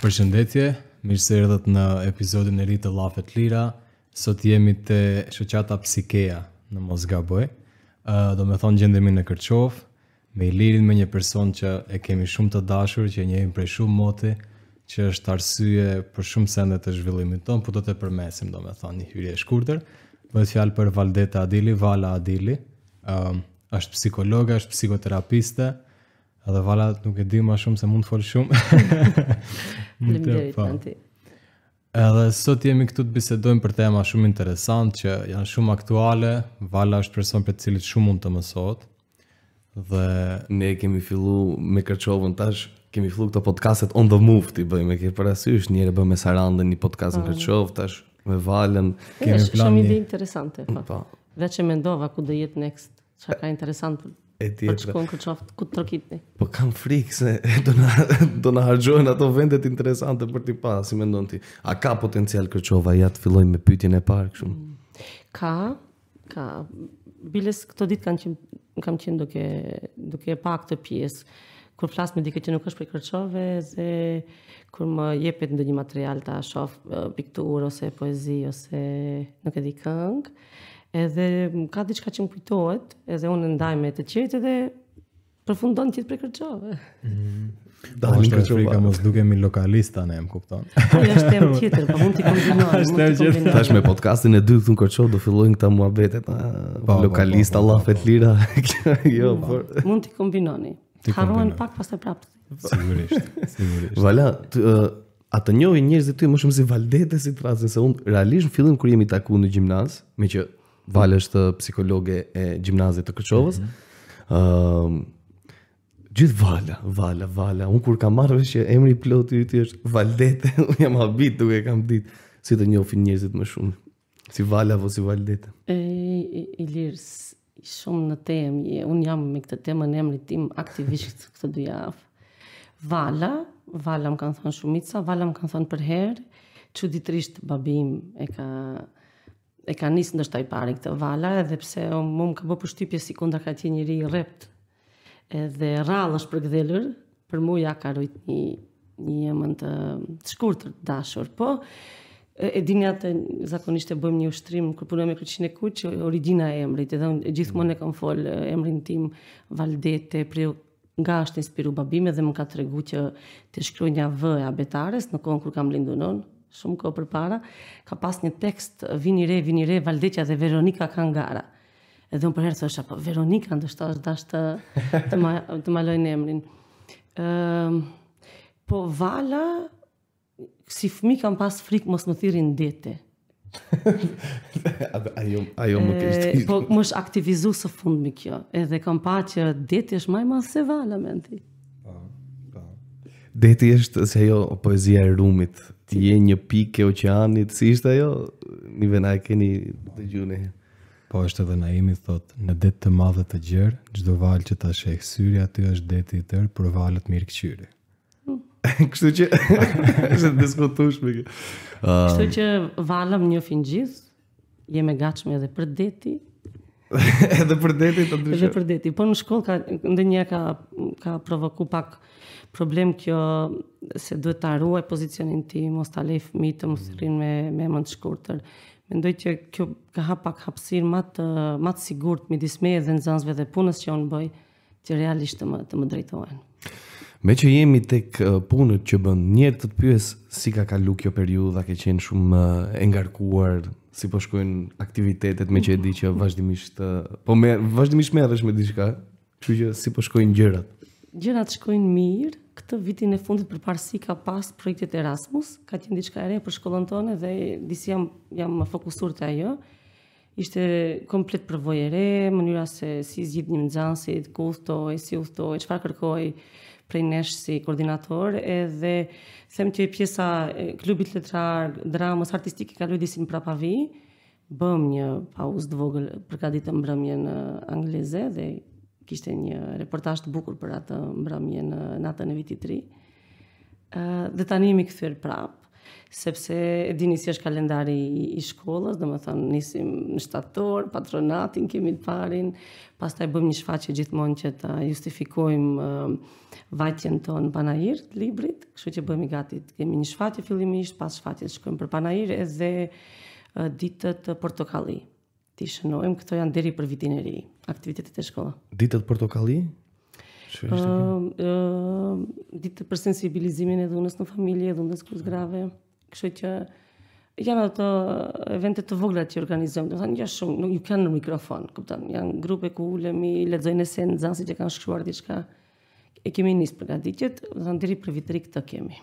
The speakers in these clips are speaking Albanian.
Përshëndetje, mirë se erdhët në episodin e ri të Llafet Lira. Sot jemi te Shoqata psikeja në Mosgaboj. Ë, do të thonë gjendemi në Kërçov me Ilirin me një person që e kemi shumë të dashur, që e njehim prej shumë moti, që është arsye për shumë sende të zhvillimit tonë, por do të përmesim, do të thonë një hyrje e shkurtër. Bëhet fjalë për Valdeta Adili, Vala Adili. Ë, është psikologë, është psikoterapiste, Edhe vala nuk e di ma shumë se mund të fol shumë. Në të pa. Edhe sot jemi këtu të bisedojmë për tema shumë interesante që janë shumë aktuale. Vala është person për cilit shumë mund të mësot. Dhe... Ne kemi fillu me kërqovën tash, kemi fillu këto podcastet on the move t'i bëjmë. E ke parasysh njëre bëjmë me Sarandën një podcast në ah. kërqovë tash me valen. Kemi shumë ide interesante, po. po. Vetë e mendova ku do jetë next, çka ka interesant e tjetër. Po shkon këtu çoft ku trokitni. Po kam frikë se do na do na harxojnë ato vendet interesante për ti pa, si mendon ti? A ka potencial kërçova ja të filloj me pyetjen e parë kështu? Mm. Ka, ka biles këto ditë kanë qenë kam qenë duke duke e pa këtë pjesë kur flas me dikë që nuk është për kërçove se kur më jepet ndonjë material ta shoh uh, piktur ose poezi ose nuk e di këngë edhe ka diçka që më kujtohet, edhe unë ndaj me të qetë dhe përfundon gjithë prej kërçove. Mm. Dallim për çfarë kam mos dukemi lokalist tani, e kupton. Po, Ai është tema tjetër, po mund të kombinojmë. tash me podcastin e dytë thon Korçov do fillojnë këta muhabetet. Po, po, lokalist Allah fetlira. jo, po. mund të kombinoni. Harrohen pak pastaj prapë. Sigurisht, sigurisht. Vala, a të njohin njerëzit ty më shumë si valdete si trasë, se unë realisht në fillim kur jemi taku në gjimnaz, me që Vale është psikologe e gjimnazit të Kërqovës. Mm -hmm. uh, gjithë Vala, Vala, Vala. Unë kur kam marrëve që emri plotë i ty është Valdete, unë jam habit duke kam ditë si të njofi njëzit më shumë. Si Vala apo si Valdete. E, i, i shumë në temë, unë jam me këtë temë në emri tim aktivisht këtë dujafë. Vala, Vala më kanë thënë shumica, Vala më kanë thënë për herë, që ditërisht babim e ka e ka nisë ndështë taj pari këtë vala, edhe pse o më më ka bë pështypje si kënda ka ti njëri i rept, edhe rralë është për gdhelër, për mu ja ka rojt një, një jemën të shkur të dashur, po, e dinja të zakonisht e bëjmë një ushtrim kur punoj me kryqin e kuq, origjina e emrit, edhe gjithmonë e kam fol emrin tim Valdete për nga është inspiru babime dhe më ka regu që të shkruaj një V abetares në konë kur kam lindur shumë kohë përpara, ka pas një tekst Vini re, vini re, Valdeqja dhe Veronika Kangara. Edhe unë për herë thosha, po Veronika ndoshta është dash të të ma të emrin. Ëm ehm, po Vala si fmi kam pas frikë mos më thirrin dete. ajo ajo më kishte. Po më është aktivizuar së fundmi kjo, edhe kam pa që deti është më i se Vala mendi. Po, po. Deti është se ajo poezia e rumit ti je një pikë e oqeanit, si ishte ajo? një vena e keni dhe gjune. Po, është edhe Naimi thot, në detë të madhe të gjërë, gjdo valë që ta shekë syri, aty është deti i tërë, për valët mirë këqyri. Hmm. Kështu që, është të diskutush ah. Kështu që valëm një finë gjithë, jeme gachme edhe për deti, edhe për deti të ndryshë. Edhe për deti, po në shkollë ka ndonjëherë ka ka provoku pak problem kjo se duhet ta ruaj pozicionin tim, mos ta lej fëmijët të mos mm. rrinë me me mend të shkurtër. Mendoj që kjo ka hap pak hapësirë më të më të sigurt midis meje dhe nxënësve dhe punës që un bëj, që realisht të më të më drejtohen. Me që jemi tek punët që bën, njerë të të pyes si ka kalu kjo dhe ke qenë shumë e ngarkuar, si po shkojnë aktivitetet me që e di që mm. vazhdimisht, po me, vazhdimisht me edhesh me diqka, që që si po shkojnë gjërat? gjërat shkojnë mirë, këtë vitin e fundit për parësi ka pas projektet Erasmus, ka tjenë diçka e re për shkollën tonë dhe disi jam, jam më fokusur të ajo. Ishte komplet përvojë e mënyra se si zgjith një mëndzansit, ku uthtoj, si uthtoj, qëfar kërkoj prej nesh si koordinator, edhe them që pjesa e, klubit letrar, dramës artistike ka lujë disi në prapavi, bëm një pauzë të vogël për ka ditë mbrëmje në Anglize dhe kishte një reportazh të bukur për atë mbrëmje në natën e vitit të ri. Ëh dhe tani jemi kthyer prap, sepse e dini si është kalendari i, i shkollës, domethënë nisim në shtator, patronatin kemi të parin, pastaj bëjmë një shfaqje gjithmonë që ta justifikojmë vajtjen tonë panajir të librit, kështu që bëjmë i gati të kemi një shfaqje fillimisht, pas shfaqjes shkojmë për panajir e dhe ditët portokalli ti shënojmë, këto janë deri për vitin e ri, aktivitetet e shkolla. Ditët portokalli? Ëh, uh, uh, ditët për sensibilizimin e dhunës në familje, e dhunës kus grave. Kështu që janë ato evente të vogla që organizojmë, do të thënë, janë jo shumë, nuk kanë në mikrofon, kuptam, janë grupe ku ulemi, lexojnë se nxansi që kanë shkruar diçka. E kemi nis përgatitjet, do të thënë deri për vitrik të kemi.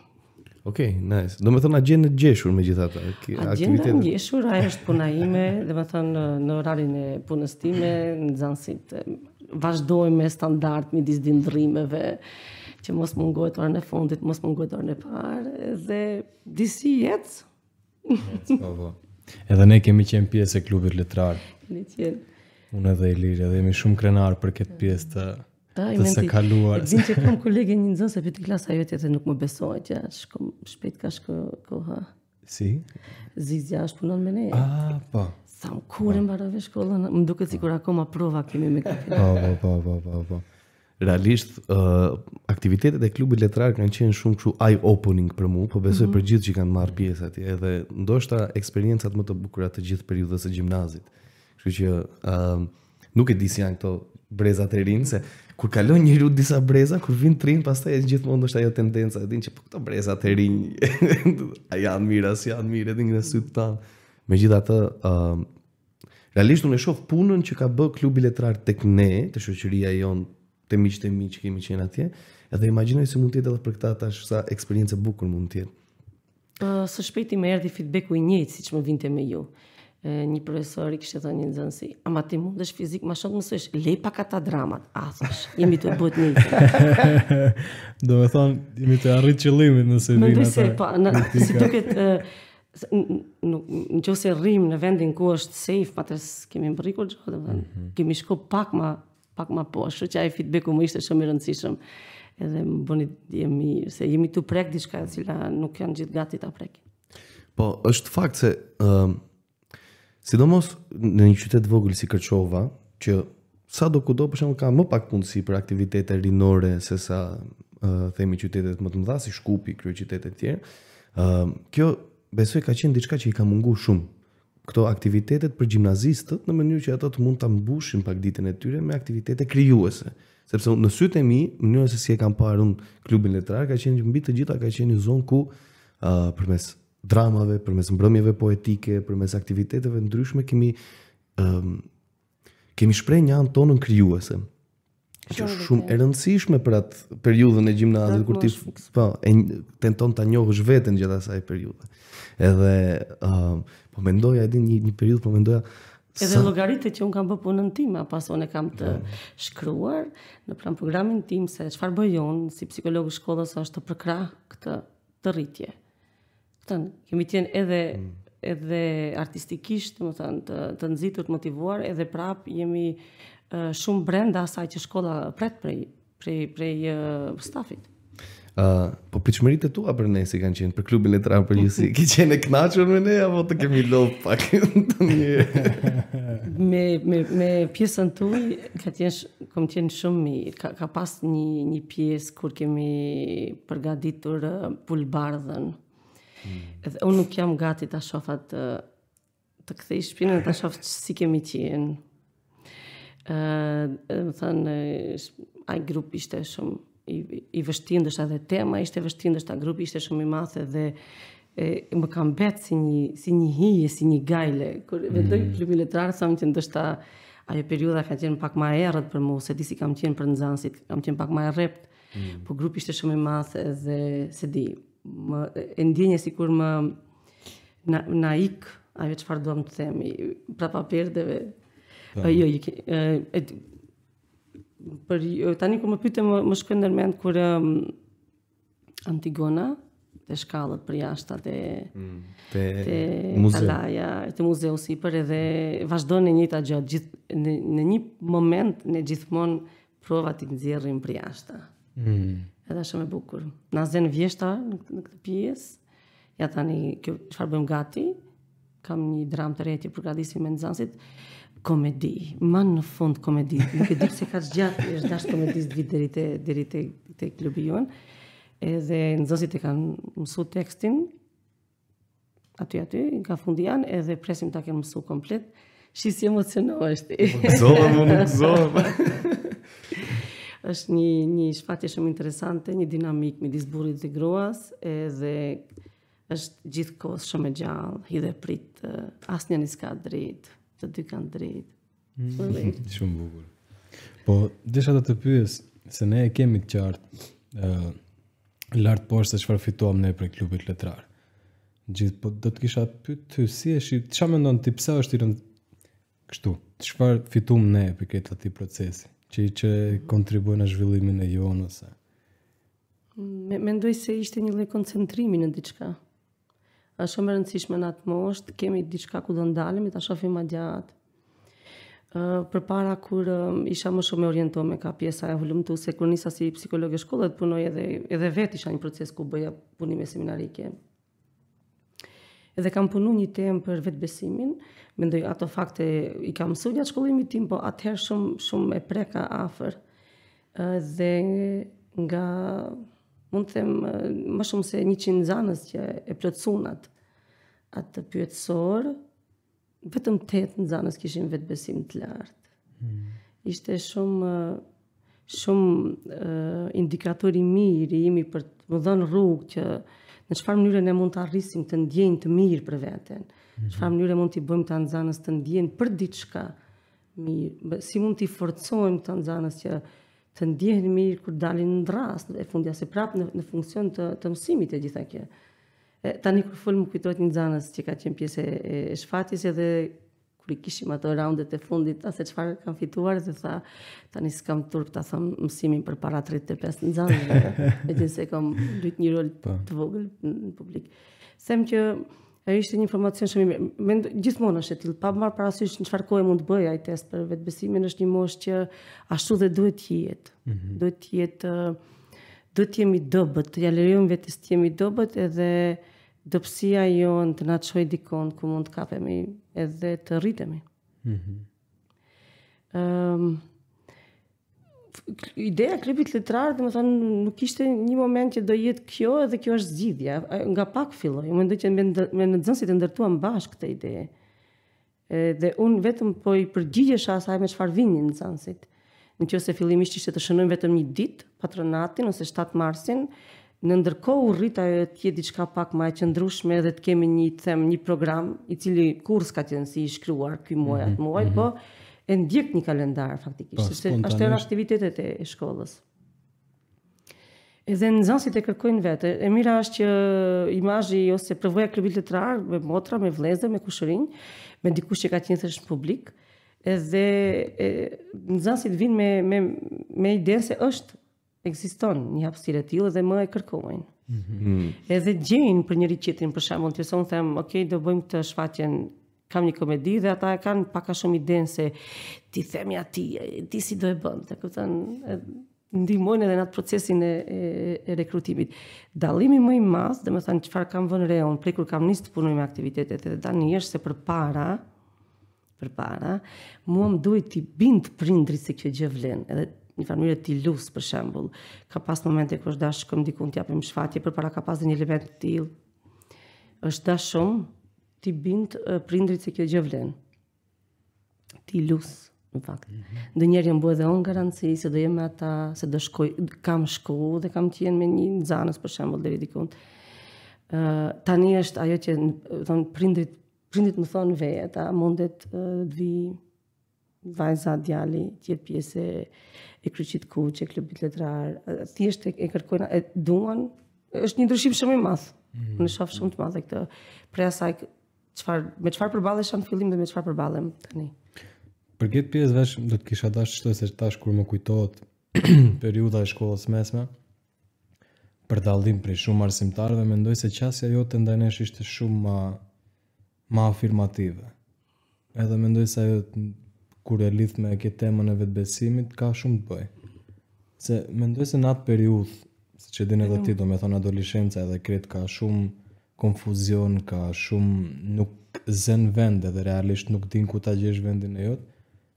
Ok, nice. Do me thënë a të gjeshur me gjitha ta? A gjeshur, a është puna ime, dhe me thënë në orarin e punës time, në zansit, vazhdoj me standart mi disë dindrimeve, që mos mungohet orën e fundit, mos mungohet orën e parë, dhe disi jetë. Po. edhe ne kemi qenë pjesë e klubit letrar. qenë. Unë edhe i lirë, edhe jemi shumë krenar për këtë pjesë të... Dhe inventi. Të se kaluar. Dinë që kam kolege një nëzën, se të klasa jo të nuk më besojë, që shkom shpet ka shko koha. Si? Zizja është punon me ne. A, po. Sa më kurë më barave shkollën, më duke si kur akoma prova kemi me kapi. Po, po, po, po, po, po. Realisht, uh, aktivitetet e klubit letrar kanë qenë shumë kështu eye-opening për mu, po besoj mm -hmm. për gjithë që kanë marrë pjesë ati, edhe ndoshta eksperiencat më të bukura të gjithë periudhës së gjimnazit. Kështu që, që uh, nuk e di si janë këto breza të rinj se kur kalon një rrugë disa breza kur vin trin pastaj është gjithmonë është ajo tendenca e din që po këto breza të rinj a janë mira si janë mira din në sy tanë. Me megjithatë ë uh, realisht unë e shoh punën që ka bë klubi letrar tek ne të shoqëria jon të miqtë të miqë që kemi qenë atje edhe imagjinoj se mund të jetë edhe për këtë tash sa eksperiencë e bukur mund të jetë Uh, së shpeti me erdi feedbacku i njëjtë si që më vinte me ju e një profesor i kishte thënë nxënësi, "Ama ti mundesh fizik më shumë mësoj, le pa ata dramat." A thash, "Jemi të bëhet një." Do të thonë, "Jemi të arrit qëllimin nëse vjen atë." Nuk është si duket, nuk më qoftë se rrim në vendin ku është safe, atë kemi mbrikur gjë, do të thonë. Mhm. Kemi shko pak më pak më poshtë, kështu që ai feedbacku më ishte shumë i rëndësishëm. Edhe më bëni jemi se jemi tu prek diçka e cila nuk janë gjithë gati ta prekin. Po, është fakt se ëh Sidomos në një qytet vogël si Kërçova, që sa do kudo për shembull ka më pak punësi për aktivitete rinore se sa uh, themi qytetet më të mëdha si Shkupi, kryo qytetet e tjera. Uh, kjo besoj ka qenë diçka që i ka munguar shumë këto aktivitetet për gjimnazistët, në mënyrë që ato të mund ta mbushin pak ditën e tyre me aktivitete krijuese. Sepse në sytë e mi, mënyra se si e kam parë un klubin letrar ka qenë që mbi të gjitha ka qenë një zonë ku uh, përmes dramave, përmes mbrëmjeve poetike, përmes aktiviteteve ndryshme kemi um, kemi shpreh një anë tonën krijuese. Që është shumë e rëndësishme për atë periudhën e gjimnazit kur ti po e tenton ta njohësh veten gjatë asaj periudhe. Edhe um, po mendoja edhe një një periudhë po mendoja Edhe logaritë që un kam bë punën tim, pas unë e kam të dhe. Mm. shkruar në plan programin tim se çfarë bëjon si psikologu i shkollës është të përkrah këtë të rritje kupton? Kemi të jenë edhe mm. edhe artistikisht, më të, të nëzitur, të motivuar, edhe prap jemi uh, shumë brenda asaj që shkolla pret prej, prej, prej uh, stafit. Uh, po pritëshmërit e tua për ne si kanë qenë, për klubin e tramë për njësi, ki qenë e knaqën me ne, apo të kemi lovë pak të një? me, me, me pjesën të ka tjenë, kom tjenë shumë mirë, ka, ka pas një, një pjesë kur kemi përgaditur uh, pulbardhën, Edhe unë nuk jam gati ta shofat të të kthej shpinën dhe ta shof si kemi qenë. Ëh, uh, më thën ai grupi ishte shumë i i vështirëndësh edhe tema ishte vështirëndësh, ta grupi ishte shumë i madh edhe e, më kam bet si një si një hije, si një gajle. Kur mm. vendoj klubi letrar sa më që ndoshta ajo periudha ka qenë pak më e errët për mua, se disi kam qenë për nxënësit, kam qenë pak më e rrept. Mm. Po grupi ishte shumë i madh edhe se di, më e ndjenjë sikur më na na ik ajo çfarë duam të themi pra pa perdeve po. jo i e, për tani kur më pyetë më, më shkën në mend kur um, Antigona dhe shkallët për jashtë atë mm, te, muzeu. te muzeu si për edhe vazhdon në njëta gjë, gjith, në, në një moment në gjithmonë provat i nëzirrin për jashtë. Mm edhe shumë e bukur. Na zën vjeshta në këtë pjesë. Ja tani kjo çfarë bëjmë gati? Kam një dramë të rëti për gradisin me nxënësit. Komedi, ma në fund komedi. Nuk e di pse ka zgjat, është dash komedi deri te deri te te klubi juan. Edhe nxënësit e kanë mësuar tekstin aty aty, nga fundi janë edhe presim ta kemë mësuar komplet. Shisë si emocionohesh ti. Gëzova, më gëzova. është një një shfaqje shumë interesante, një dinamik midis burrit dhe gruas, edhe është gjithkohë shumë e gjallë, hidh prit, eh, asnjë nis ka drejt, të dy kanë drejt. Mm. Shumë bukur. Po, desha të të pyes se ne e kemi të qartë ë uh, eh, lart poshtë se çfarë fituam ne për klubin letrar. Gjithë po do të kisha të pyet ty si e shih, çfarë mendon ti pse është i rëndë kështu? Çfarë fituam ne për këtë aty procesi? që i që kontribuën në zhvillimin e jo nëse? Me, se ishte një le koncentrimi në diqka. A shumë rëndësishme në atë moshtë, kemi diqka ku do ndalim, i ta shofim ma gjatë. Uh, për para kur uh, isha më shumë e orientu me ka pjesa e hullum se kur nisa si psikologi e shkollet punoj edhe, edhe vet isha një proces ku bëja punime seminarike. Edhe kam punu një temë për vetbesimin, mendoj ato fakte i kam mësuar gjatë shkollimit tim, po atëherë shumë shumë e preka afër. Dhe nga mund të them më shumë se 100 zanës që e plotësuan atë atë pyetësor, vetëm 8 nxënës kishin vetbesim të lartë. Hmm. Ishte shumë shumë uh, indikator i mirë i jemi për të më dhënë rrugë që në çfarë mënyre ne mund të arrisim të ndjejmë të mirë për veten. -hmm. Qëfar mënyre mund t'i bëjmë të anëzanës të ndjenë për diçka mirë, si mund t'i forcojmë të anëzanës që të ndjehen mirë kur dalin në dras, e fundja se prapë në, në funksion të, të mësimit e gjitha kje. E, tani kur folmë më kujtojt një zanës që ka qenë pjesë e, e shfatis edhe kur i kishim ato raundet e fundit, ta se çfarë kam fituar dhe tha, tani s'kam turp ta thëmë mësimin për para 35 në zanës, e se kam një rol po. të vogël në publik. Sem që Ai ishte një informacion shumë i mirë. Gjithmonë është e tillë, pa marr parasysh çfarë kohë mund të bëj ai test për vetbesimin, është një moshë që ashtu dhe duhet të jetë. Mm -hmm. Duhet të jetë do të jemi dobët, ja lejojm vetes të jemi dobët edhe dobësia jon të na çoj dikon ku mund të kapemi edhe të rritemi. Mhm. Mm ehm um, ideja e klipit letrar, do të thonë, nuk ishte një moment që do jetë kjo, edhe kjo është zgjidhja. Nga pak filloi. Unë mendoj që me në nxënësit e ndërtuam bashkë këtë ide. Edhe unë vetëm po i përgjigjesha asaj me çfarë vinin nxënësit. Në qoftë se fillimisht ishte të shënojmë vetëm një ditë, patronatin ose 7 marsin, në ndërkohë u rrit ajo të jetë diçka pak më e qëndrueshme edhe të kemi një them një program i cili kurs ka qenë si i shkruar ky muaj mm -hmm, atë muaj, mm -hmm. po mhm e ndjek një kalendar faktikisht, po, sepse është era aktivitetet e shkollës. Edhe në e kërkojnë vetë, e mira është që imazhi ose përvoja klubit letrar me motra, me vlezë, me kushërinj, me dikush që ka qenë thësh publik, edhe e, në zansit vinë me, me, me ide se është, eksiston një hapësire tjilë dhe më e kërkojnë. Mhm. Mm -hmm. Edhe gjenë për njëri qitin, për shembull, të jeson, them, okej, okay, do bëjmë të shfaqjen kam një komedi dhe ata e kanë paka shumë idenë se ti themi ati, ti si do e bënd, të këtën, ndihmojnë edhe në atë procesin e, e, e rekrutimit. Dalimi më i madh, dhe më thanë qëfar kam vënë reon, prej kur kam njështë të punoj me aktivitetet, dhe da një është se për para, për para, mua më duhet t'i bind prindri se kjo gjevlen, edhe një familje t'i lus, për shembul. Ka pas momente kër dashkëm dikun t'japim shfatje, për para ka pas dhe një element tillë është dashum ti bind prindrit se kjo gjë vlen. Ti lus, në fakt. Mm -hmm. Do njëri dhe on garanci se do jem me ata, se do shkoj, kam shku dhe kam të me një nxënës për shembull deri diku. Ë tani është ajo që thon prindrit, prindit më thon veja, ta mundet të vi vajza djali ti pjese pjesë e kryqit të e klubit letrar thjesht e kërkojnë e duan është një ndryshim shumë i madh mm -hmm. në shof shumë të madh këtë për asaj çfar me çfarë përballesh në fillim dhe me çfarë përballem tani. Për këtë pjesë vesh do të kisha dash çto se tash kur më kujtohet periudha e shkollës mesme për dallim prej shumë arsimtarëve mendoj se qasja jote ndaj nesh ishte shumë më më afirmative. Edhe mendoj se ajo kur e lidh me këtë temën e vetbesimit ka shumë të bëj. Se mendoj se në atë periudhë, siç e din edhe mhm. ti, domethënë adoleshenca edhe kret ka shumë konfuzion, ka shumë nuk zën vend edhe realisht nuk din ku ta gjesh vendin e jot.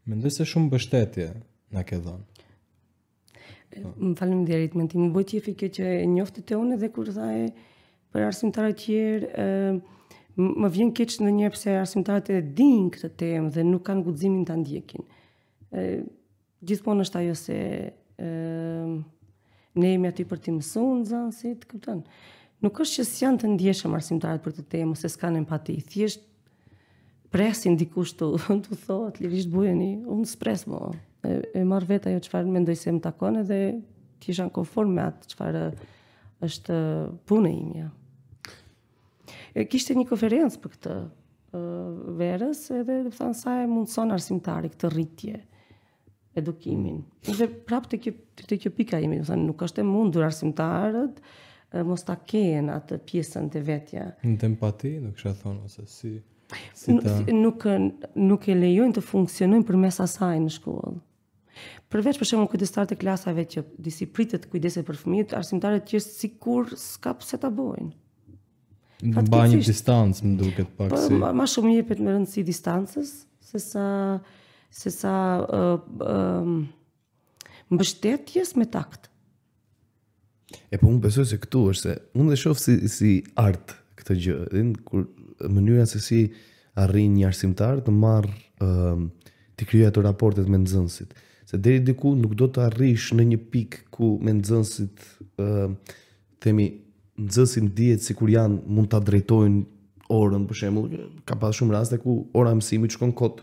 Mendoj se shumë mbështetje na ke dhënë. Më falim dhe rritë, më bëjt që e që njoftë të unë edhe kur tha e për arsimtarët tjerë, më vjen keq në njërë pëse arsimtarët e din këtë temë dhe nuk kanë gudzimin të ndjekin. E, gjithmonë është ajo se e, ne jemi aty për ti mësun, zanë, si të këpëtanë nuk është që s'janë të ndjeshëm arsimtarët për të temë, se s'kanë empati, thjeshtë presin dikush të të thotë, lirisht bujeni, unë s'pres më, e, e marrë vetë ajo qëfar me ndoj se më takon dhe kisha në konform me atë qëfar është punë imja. mja. E, kishte një konferencë për këtë verës edhe dhe përta sa e mundëson arsimtari këtë rritje edukimin. Dhe prapë të kjo pika imi, nuk është e mundur arsimtarët, mos ta kejen atë pjesën të vetja. Në të empati, nuk shë thonë, ose si, si ta... Nuk, nuk e lejojnë të funksionojnë për mes asaj në shkollë. Përveç për shembull kujdestar të klasave që disi pritet kujdeset për fëmijët, arsimtarët që sikur s'ka pse ta bojnë. Në ba një distancë më duket pak po, si. Ma, ma shumë jepet me rëndësi distancës, se sa, se sa uh, uh, mbështetjes me takt. E po unë besoj se këtu është se unë dhe shoh si si art këtë gjë, dhe në kur mënyra se si arrin një arsimtar të marrë um, të krijojë ato raportet me nxënësit, se deri diku nuk do të arrish në një pikë ku me nxënësit ë um, themi nxënësit dihet sikur janë mund ta drejtojnë orën për shembull, ka pas shumë raste ku ora mësimi që shkon kot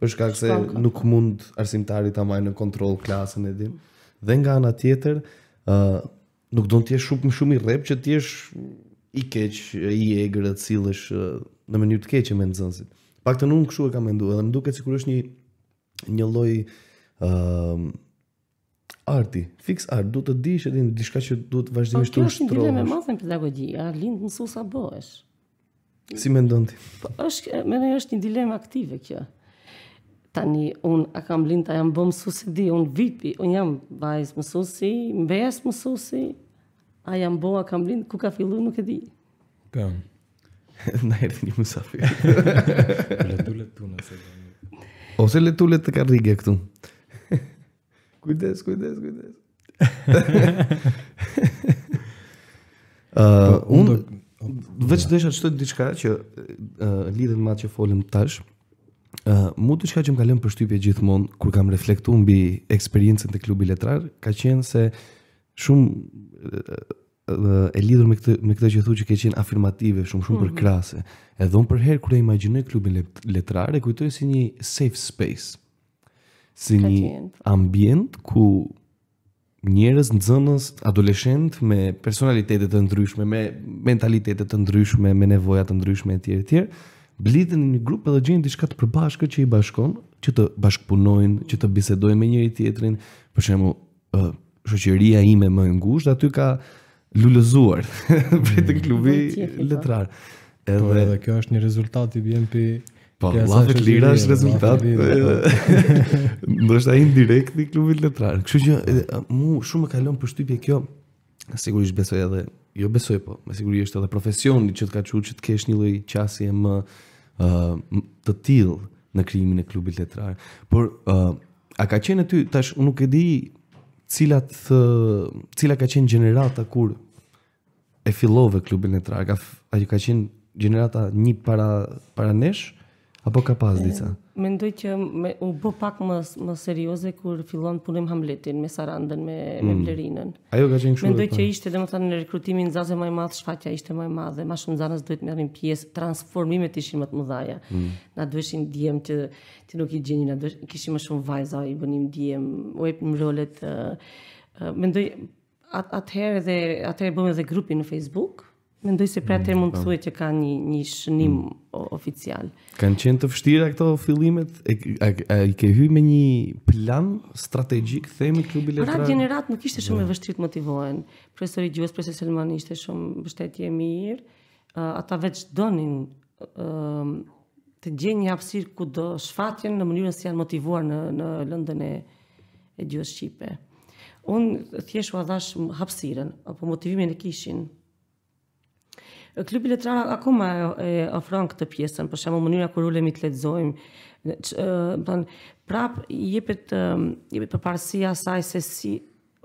për shkak se nuk mund arsimtari ta marrë në kontroll klasën e din. Dhe nga ana tjetër ë uh, nuk do në t'jesh shumë më shumë i rep që t'jesh i keq, i egrë, të cilësh në mënyrë të keqe me nëzënsit. Pak të nuk shumë e kam mendu, edhe më duke cikur është një, një loj um, arti, fix art, du të di që din, diska që du të vazhdimisht të Po Kjo është një dilemë e mazën pedagogi, a lindë në susa bëhesh. Si me ndonë ti? Po, është, me në është një dilemë aktive kjo tani un a kam linta jam bëm susi di un vipi un jam vajz mësusi mbes mësusi a jam bo a kam lind ku ka fillu nuk e di po na erdh një musafir le tule tu ose le tule të ka këtu kujdes kujdes kujdes uh, un vetë desha të shtoj diçka që uh, lidhet me atë që folëm tash ë të shka që më kanë lënë përshtypje gjithmonë kur kam reflektuar mbi eksperiencën te klubi letrar, ka qenë se shumë e lidhur me këtë me këtë që thuaj që ke qenë afirmative shumë shumë mm -hmm. për krase. Edhe un për herë kur e imagjinoj klubin letrar, e kujtoj si një safe space. Si një ambient ku njerëz nxënës, adoleshentë me personalitete të ndryshme, me mentalitete të ndryshme, me nevoja të ndryshme etj etj blidhen një grup edhe gjenë diçka të përbashkët që i bashkon, që të bashkpunojnë, që të bisedojnë me njëri tjetrin, për shemu, uh, shoqëria ime më e ngushtë aty ka lulëzuar për të mm. klubi po. letrar. Po, edhe edhe kjo është një rezultat i vjen pi Po, të lira është rezultat. Po, Do është ajin direkt një klubit letrar. Kështu që mu shumë më kalon për shtypje kjo, sigurisht besoj edhe, jo besoj po, me sigurisht edhe profesioni që të ka që që të kesh një loj qasje më, të till në krijimin e klubit letrar. Por uh, a ka qenë ty tash unë nuk e di cilat thë, cila ka qenë gjenerata kur e fillove klubin letrar. Ka ajo ka qenë gjenerata një para para nesh, uh, Apo ka pas dica? Mendoj që me, u bë pak më më serioze kur fillon punim Hamletin me Sarandën me mm. me Blerinën. Ajo ka qenë kështu. Mendoj që ishte domethënë në rekrutimin nxazë më e madh, shfaqja ishte më e madhe, më shumë nxazës duhet merrin pjesë, transformimet ishin më të mëdha. Mm. Na duheshin diem që ti nuk i gjeni na kishim më shumë vajza i bënim diem, u epim rolet. Uh, uh, mendoj at, atëherë dhe atëherë bëmë edhe grupin në Facebook. Mendoj se pra mm, të mund të po. thuj që ka një, një shënim mm. oficial. Kanë qenë të fështira këto fillimet? E, a, a, I ke hy me një plan strategjik, themi klubi letra? Pra generat nuk ishte shumë e mm. vështirë të motivohen. Profesori Gjus, profesor Selman ishte shumë bështetje mirë. ata veç donin të gjenë një hapsir ku do shfatjen në mënyrën si janë motivuar në, në lëndën e, e Gjus Shqipe. Unë thjeshu u adhash hapsiren, apo motivimin e kishin, Klubi Letrana akoma e, e ofron këtë pjesën, për shembull mënyra kur ulemi të lexojmë, do të prap jepet jepet përparësia asaj se si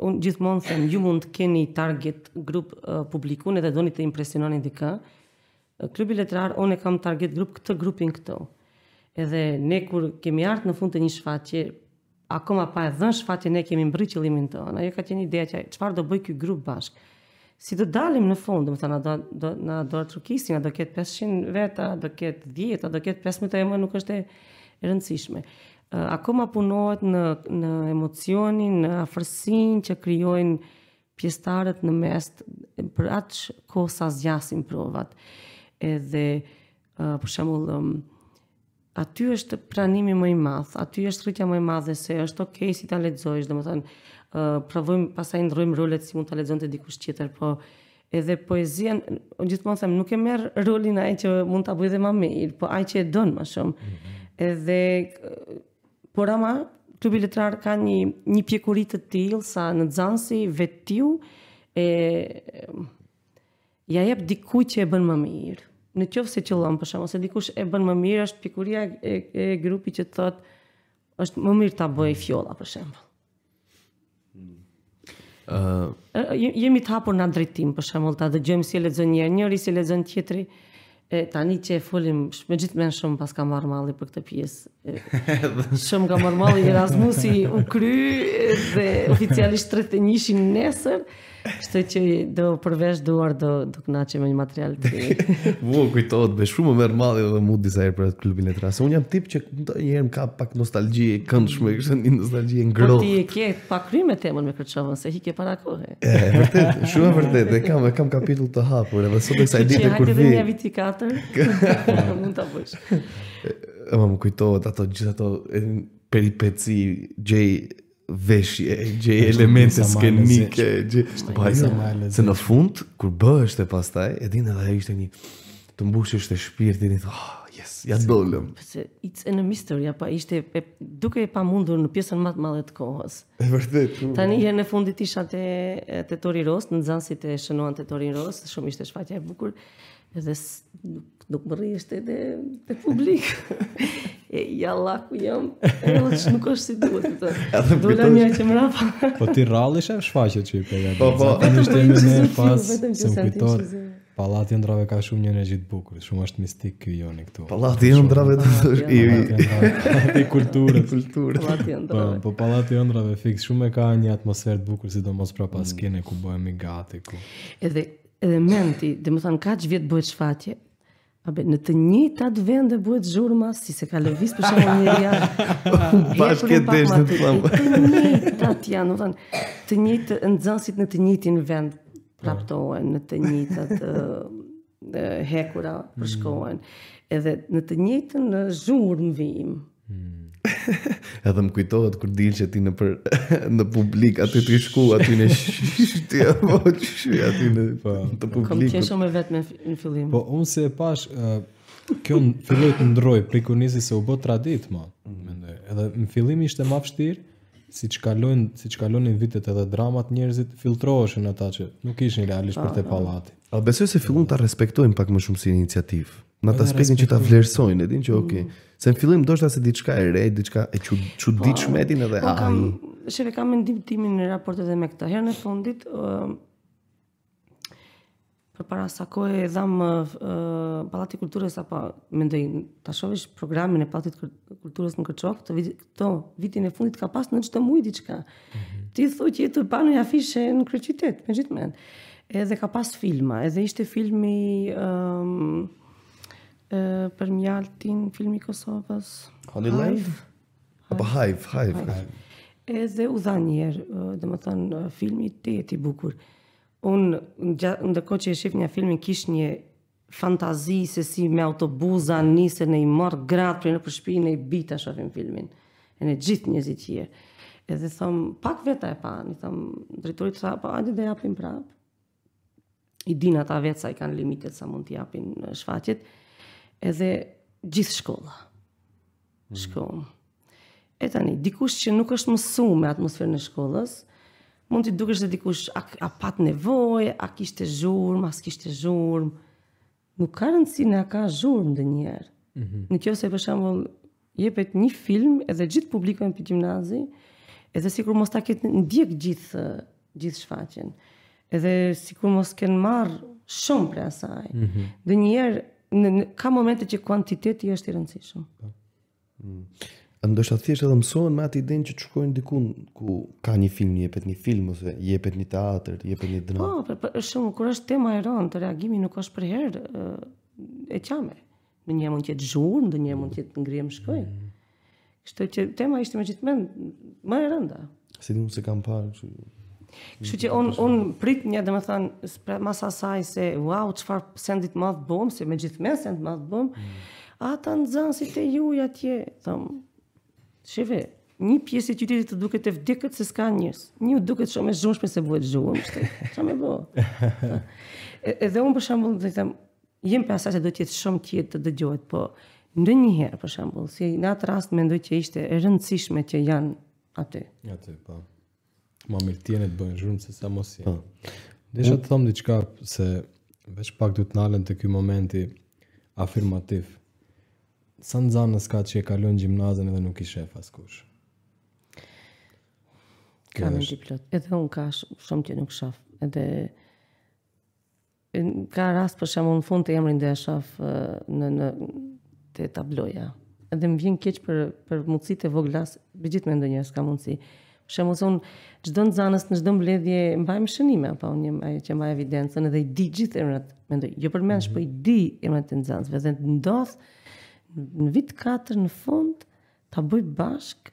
un gjithmonë them ju mund të keni target grup uh, publikun edhe doni të impresiononi dikë. Klubi Letrar on e kam target grup këtë grupin këto. Edhe ne kur kemi ardhur në fund të një shfaqje akoma pa e dhënë shfaqjen ne kemi mbrit qëllimin tonë. Ajo ka qenë ideja që çfarë do bëj ky grup bashkë si të dalim në fund, domethënë na do na do të trukisim, na do ketë 500 veta, do ketë 10, do ketë 15 emë, nuk është e rëndësishme. Uh, akoma punohet në në emocionin, në afërsinë që krijojnë pjesëtarët në mes për atë kohë sa zgjasin provat. Edhe uh, për shembull um, aty është pranimi më i madh, aty është rritja më i madhe se është okay si ta lexosh, domethënë uh, provojm pastaj ndrojm rolet si mund ta të dikush tjetër, po edhe poezia, gjithmonë them, nuk e merr rolin aje që mund ta bëj dhe më mirë, po aje që e don më shumë. Mm -hmm. Edhe por ama klubi letrar ka një një pjekuri të tillë sa në xansi vetiu e ja jep diku që e bën më mirë. Në qoftë se qëllon për shkak ose dikush e bën më mirë, është pjekuria e, e, e grupit që thotë është më mirë ta bëj fjolla për shembull. Ëh, jemi të hapur në drejtim, për shembull, ta dëgjojmë si e lexon njëri, njëri si e lexon tjetri. E tani që e folim me gjithmen shumë pas ka marrë malli për këtë pjesë. Shëm nga mërmalli i Erasmusi u kry dhe oficialisht të të nesër, shtë që do përvesh duar do, do këna që me një material të ti. Vu, kujtohet, be shumë më mërmalli dhe mund disa herë për atë klubin e të Un Unë jam tip që ndonjëherë më ka pak nostalgji e këndshme, kështë një nostalgji e po ngrohtë. Po ti e ke pak kry me temën me kërqovën, se hi ke para kohë. E, vërtet, shumë vërtet, e kam, e kam kapitull të hapur, edhe vësot kësaj ditë kur vi. Që hajtë edhe një viti 4, mund ta bësh. e më më kujtohet ato gjithë ato peripeci, gjej veshje, gjej elemente skenike, po, se në fund, kur bëhesht e pastaj, e dinë edhe e ishte një të mbushesh të shpirë, dinë i thë, oh, ah, yes, ja të dollëm. Përse, it's in a mystery, apo ishte duke e pa mundur në pjesën matë madhe të kohës. E vërdet, Tanë Ta një herë në fundit isha të, të Tori Rost, në zansit e shënuan të Tori Rost, shumë ishte shfaqja e bukur, edhe nuk më rrisht e dhe, dhe publik. e jalla ku jam, e lëtë që nuk është si duhet. Të, të. një që më rapa. po ti rallishe shfaqet shfaqe që i përja. Po, po. Po në shtemi me se më Palati i ëndrave ka shumë një energji të bukur, shumë është mistik ky joni këtu. Palati i ëndrave do të thosh i i kulturë, kulturë. Palati i ëndrave. Po, po Palati i ëndrave fik shumë e ka një atmosferë të bukur, sidomos pra pas mm. kene ku bëhemi gati ku. Edhe edhe menti, do të kaç vjet bëhet shfaqje, A në të një atë vend dhe buhet zhurma, si se ka lëviz për shumë një rja. Bashke të deshë në të flamë. Në të njëjtë atë janë, në të një nëzënsit në të një vend, praptohen, në të një të atë hekura përshkohen, edhe në të një të në zhurmë vim, hmm. edhe më kujtohet kur dilë që ti në për në publik aty ti shku aty në shti apo shi aty në pa po. të publik. Kam qeshur me vetë me në fillim. Po unë se e pash uh, kjo në filloj të ndroj prej kur nisi se u bë tradit më. Mhm. Mendoj. Edhe në fillim ishte ma vështirë si që kalonin si që kalonin vitet edhe dramat njerëzit filtroheshin ata që nuk ishin realisht për po, te po. pallati. A besoj se fillon ta respektojnë pak më shumë si iniciativë në atë aspektin që ta vlerësojnë, e din që mm. okay. Se në fillim ndoshta se diçka e re, diçka e çuditshme etin edhe po, po, a. Kam, shef, kam mendim timin në raport edhe me këtë. Herën e fundit ë për para sa kohë e dham ë Pallati i Kulturës apo mendoj ta shohësh programin e Pallatit të Kulturës në Kërçov, të vit, këto vitin e fundit ka pas në çdo muaj diçka. Mhm. Ti thu që të banu afishe në kryeqytet, me gjithë Edhe ka pas filma, edhe ishte filmi ë um, e, për mjaltin filmi Kosovës. Honey Land? Apo Hive, Hive. E zë u dha njerë, dhe më thënë filmi të jetë i bukur. Unë, në dhe e shif një filmin kishë një fantazi se si me autobuza nise në i marë gratë për në përshpi në i bita shofim filmin. E në gjithë një zitë Edhe E dhe thëmë, pak veta e pa, në thëmë, dritori të thëmë, pa, po, a di dhe japim prapë. I din ata vetë sa i kanë limitet sa mund t'japin shfaqet. Uh, edhe gjithë shkolla. Mm. Shkollë. E tani, dikush që nuk është mësu me atmosferën e shkollës, mund t'i dukesh se dikush a, a pat nevojë, a kishte zhurmë, a s'kishte zhurmë. Nuk ka rëndësi na ka zhurmë ndonjëherë. Mm -hmm. Në qoftë se për shembull jepet një film edhe gjithë publiku në gimnazi, edhe sikur mos ta ketë ndjek gjithë gjithë shfaqjen. Edhe sikur mos kenë marr shumë për asaj. Mm -hmm. Dhe njëherë në, në, ka momente që kuantiteti është i rëndësishëm. Po. Mm. Në ndështë atë thjeshtë edhe mësohen me atë idejnë që të shkojnë diku ku ka një film, një jepet një film, ose jepet një teatër, jepet një dëna. Po, për, për shumë, kur është tema e rëndë, të reagimi nuk është për herë e qame. Në një mund të zhur, në një mund tjetë ngrije më shkoj. Mm. që tema ishte me gjithmen, më e rënda. Se si dhe se kam parë, Kështu që un un prit një domethën mas asaj se wow çfarë sendit më të bum, se me gjithë mes sendit më të bum. Mm. Ata si e juj atje, thëm. Shive, një pjesë e qytetit të duket të vdekët se s'ka njerëz. Një u duket shumë e zhumshme se buhet zhumë, që që me bo. edhe unë për shambull, dhe të jem për asaj se do tjetë shumë tjetë të dëgjohet, po në një herë për shambull, si në atë rast me që ishte e rëndësishme që janë aty. Aty, po. Ma mirë tjene të bëjnë shumë, se sa mos jenë. Po. Desha të thomë diqka se veç pak du të nalën të kjo momenti afirmativ. Sa në zanë nësë ka që e kalon gjimnazën edhe nuk i shef as kush? Ka me një Edhe unë ka shumë që nuk shaf. Edhe ka rast për shumë unë fund të emrin dhe e shaf në, në të tabloja. Edhe më vjen keq për, për mundësit e voglas, bëgjit me njësë ka mundësit Shemë më thonë, gjdo në zanës në gjdo mbledhje, mbajmë më shënime, apo unë jem ajo që mbaj evidencën, edhe i di gjithë emrat, jo përmenë, shpo po i di emrat të në zanës, dhe në ndodhë, në vit 4 në fund, ta bëj bashk,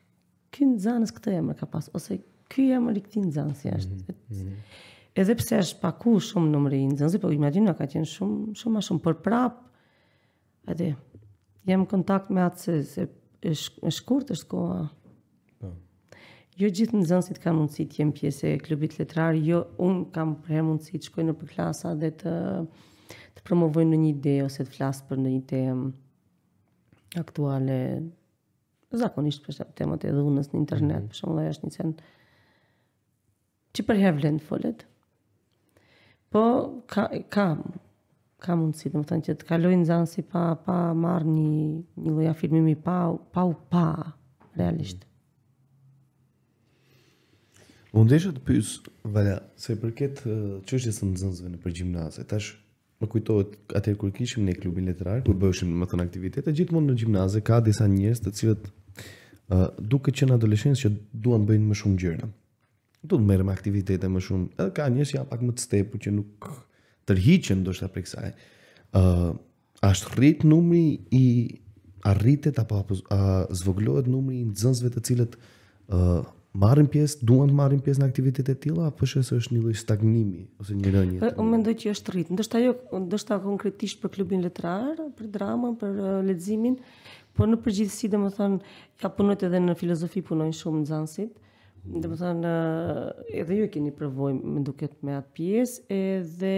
kjo në zanës këtë emrë ka pas, ose kjo emrë i këti në zanës jashtë. Mm -hmm. Edhe pse është paku shumë në i në zanës, po imagino ka qenë shumë, shumë ma shumë, për prap, edhe, jem kontakt me atë se, se është shkurt është koha, Jo gjithë në zënësit ka mundësi të jenë pjesë e klubit letrar, jo unë kam për mundësi të shkojnë në klasa dhe të, të promovojnë në një ide ose të flasë për në një temë aktuale, zakonisht për shumë temat e unës në internet, mhm. për shumë dhe është një cenë që për herë vlenë folet. Po, ka, ka, ka mundësi, dhe më thënë që të kalojnë zënësi pa, pa marë një, një loja firmimi pa, pa u pa, realisht. Unë desha të pys, Valja, se përket uh, qështjes të nëzënzve në për gjimnazë, tash më kujtohet atë kur kishim ne klubin letrar, kur bëheshim më thon aktivitete, gjithmonë në gjimnaze ka disa njerëz të cilët ë uh, duket që në adoleshencë që duan bëjnë më shumë gjëra. Do të merrem aktivitete më shumë. Edhe ka njerëz që janë pak më të stepu që nuk tërhiqen ndoshta prej kësaj. ë uh, Ash rrit numri i arritet apo apo uh, zvoglohet numri i nxënësve të cilët ë marrin pjesë, duan të marrin pjesë në aktivitete të tilla apo është se është një lloj stagnimi ose një rënje? Unë mendoj që është rrit. Ndoshta jo, ndoshta konkretisht për klubin letrar, për dramën, për uh, leximin, por në përgjithësi domethënë ka punuar edhe në filozofi punojnë shumë nxënësit. Domethënë uh, edhe ju e keni provojë më duket me atë pjesë, edhe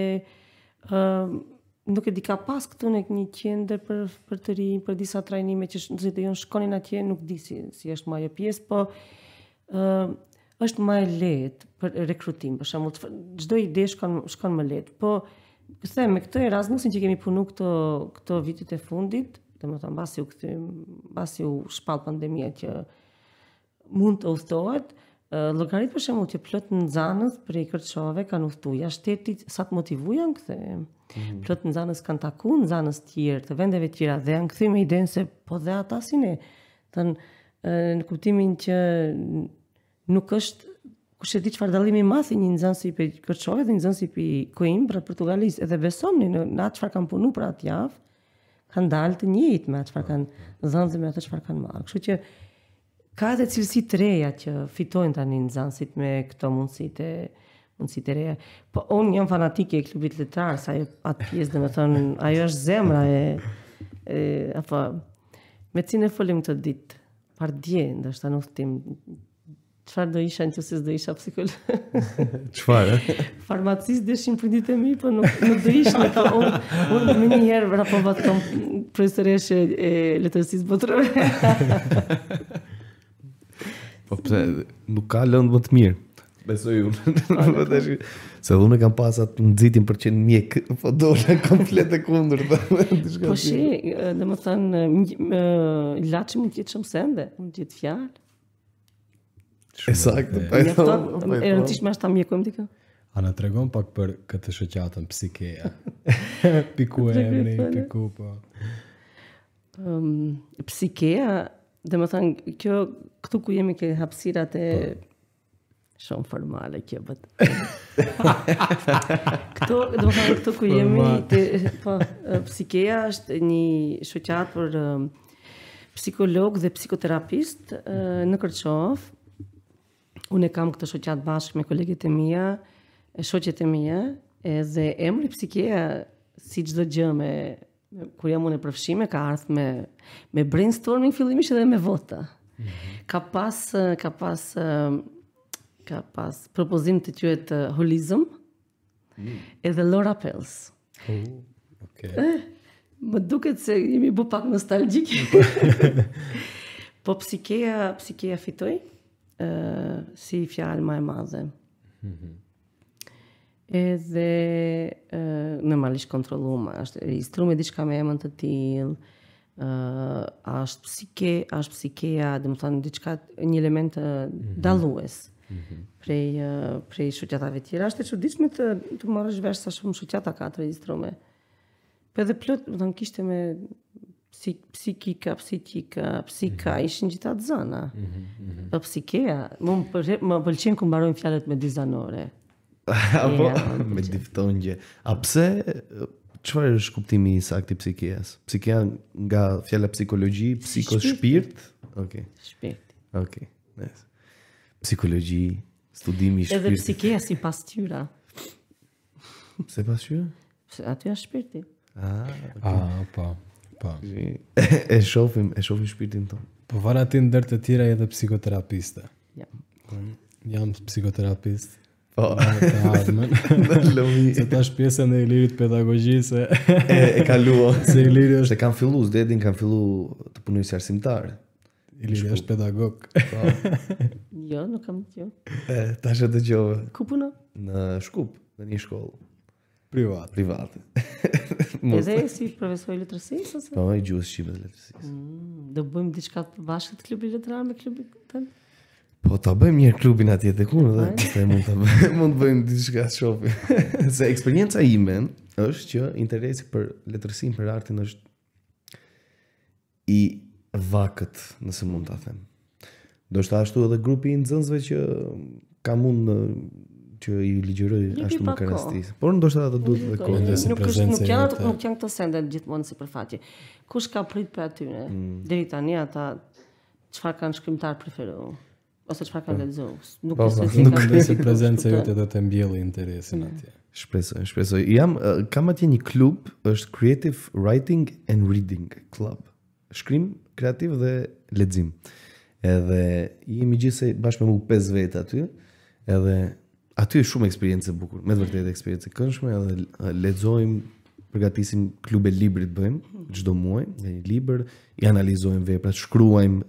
uh, nuk e di ka pas këtu në një qendër për për të rinj, për disa trajnime që nëse të jon shkonin atje nuk di si si është më ajo pjesë, po është më e lehtë për rekrutim, për shembull, çdo ide shkon shkon më lehtë. Po them me këtë Erasmusin që kemi punuar këto këto vitet e fundit, domethënë mbasi u kthym, mbasi u shpall pandemia që mund të udhtohet, llogarit për shembull që plot në Zanës për Kërçove kanë udhtuar ja shtetit, sa të motivuan kthe. Mm -hmm. Plot në Zanës kanë takuar në Zanës të tjera, të vendeve të tjera dhe janë kthyer me idenë se po dhe ata si ne. Thënë, në kuptimin që nuk është kush e di çfarë dallimi i madh i një nxënësi për Kërçove dhe një nxënësi për për portugalisë edhe besonin në, në atë çfarë kanë punu për atë javë kanë dalë të njëjtë me atë çfarë kanë dhënë me atë çfarë kanë marrë. Kështu që ka edhe cilësi të reja që fitojnë tani nxënësit me këto mundësitë e mundësitë reja. Po un jam fanatik e klubit letrar, sa ajo atë pjesë domethën ajo është zemra e e apo me cinë folim këtë ditë par dje, ndështë anë uftim, qëfar do isha në që se zdo isha psikolog? qëfar, e? Eh? Farmacist dhe shimë për ditë e mi, për po nuk, nuk do isha, në unë, unë më një herë, vëra po vëtë kom profesoresh e letërsis botërëve. po përse, nuk ka lëndë më të mirë besoj unë. Po tash se unë kam pas atë nxitin për qenë mjek, po dola komplet e kundër. Po shi, domethën ilaçi mund të jetë shumë sende, mund të jetë fjalë. Saktë, po. Jo, po jo. Është rëndësishme as ta mjekojmë ti A na tregon pak për këtë shoqatën psikeja? piku e emri, piku po. Ehm, psikeja, dhe më thënë, kjo, këtu ku jemi ke hapsirat e po. Shumë formale kjo bët. këto, do më këto ku jemi, të, po, psikeja është një shuqat për psikolog dhe psikoterapist në Kërçov. Unë e kam këtë shoqat bashkë me kolegjet e mija, e shuqet e mija, edhe emri psikeja, si çdo gjë me, kur jam unë e përfshime, ka ardhë me, me brainstorming fillimisht edhe me vota. Mhm. Ka pas, ka pas, ka pas propozim të quhet eh, holizëm. Mm. Edhe Laura Pels. Mm. Okay. Eh, më duket se jemi bu pak nostalgjik. po psikeja, psikeja fitoi. ë uh, eh, si fjalë më e madhe. Mhm. Mm Edhe ë uh, në malish kontrolluam, është i diçka me emën të till. ë uh, është psike, është psikeja, do të thonë diçka një element uh, mm -hmm. dallues. -hmm. prej uh, prej shoqatave tjera. Është e çuditshme të të marrësh vesh sa shumë shoqata ka të regjistrueme. për edhe plot, do të thon kishte me si psikika, psikika, psika, mm -hmm. ishin gjithë atë zona. Mm -hmm. Po më përhe, më pëlqenë ku mbarojnë fjalët me dizanore. Apo me diftongje. A pse Qëfar është kuptimi i sakti psikijas? Psikija nga fjallë psikologi, psikoshpirt? Shpirt. Okay. Shpirt. Okay. Nice psikologi, studimi i shpirtit. Edhe psikia si tyra. Se pasqyra? Aty është shpirti. Ah, ah po. Po. E shohim, e shohim shpirtin ton. Po vana ti ndër të tjera edhe psikoterapiste. Ja. jam psikoterapist. Po. Sot ta pjesën e lirit pedagogjisë e e kaluam. Se liri është e kanë filluar, dedin kanë filluar të punojnë si arsimtarë. I është pedagog. Po. Jo, nuk kam të gjohë. E, ta shë të gjohë. Ku puno? Në shkup, në një shkollë. Privat. Privat. E dhe e si profesor i letërësis? Pa, po, i gjuhës qime të letërësis. Mm, do bëjmë të qëka të bashkët klubi letërar me klubi të tënë? Po ta bëjmë njërë klubin atje të kumë dhe të mund të bëjmë, mund të bëjmë diçka shopi. Se eksperiencëa ime është që interesi për letërsinë, për artin është i vakët, nëse mund ta them. Do shta ashtu edhe grupi i nxënësve që ka mund në që i ligjëroj ashtu më karastis. Por ndoshta ata duhet të kohë. Nuk është nuk janë nuk janë këto sende gjithmonë si përfaqje. Kush ka prit për aty ne? Mm. Deri tani ata çfarë kanë shkrimtar preferuar ose çfarë kanë po. lexuar. Nuk po, po. është se nuk kanë se prezenca jote do të mbjellë interesin mm. atje. Shpresoj, shpresoj. Jam kam atje një klub, është Creative Writing and Reading Club. Shkrim kreativ dhe ledzim. Edhe jemi gjithse bashkë me mu 5 vetë aty, edhe aty e shumë eksperiencë e bukur, me të vërtet eksperiencë e kënshme, edhe ledzojmë, përgatisim klube libri të bëjmë, gjdo muaj, dhe një libër, i analizojmë vej, pra të shkruajmë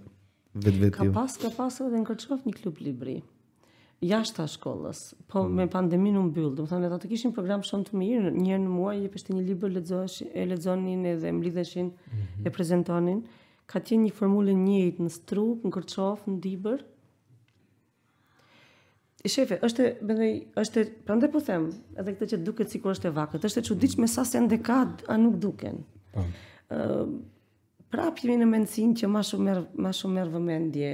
vetë vetë jo. Ka pas, ka pas edhe në kërqof një klub libri. jashtë ta shkollës, po mm. me pandemi në mbyll, do thonë ata të kishin program shumë të mirë, një herë në muaj jepeshte një libër, lexohesh, e lexonin edhe mblidheshin, mm -hmm. e prezantonin ka qenë një formule njëjtë në strup, në kërçof, në dibër. E shefe, është mendoj, është prandaj po them, edhe këtë që duket sikur është e vakët, është e çuditshme sa se a nuk duken. Po. Ëm uh, prap jemi në mendsinë që më shumë merr më shumë merr vëmendje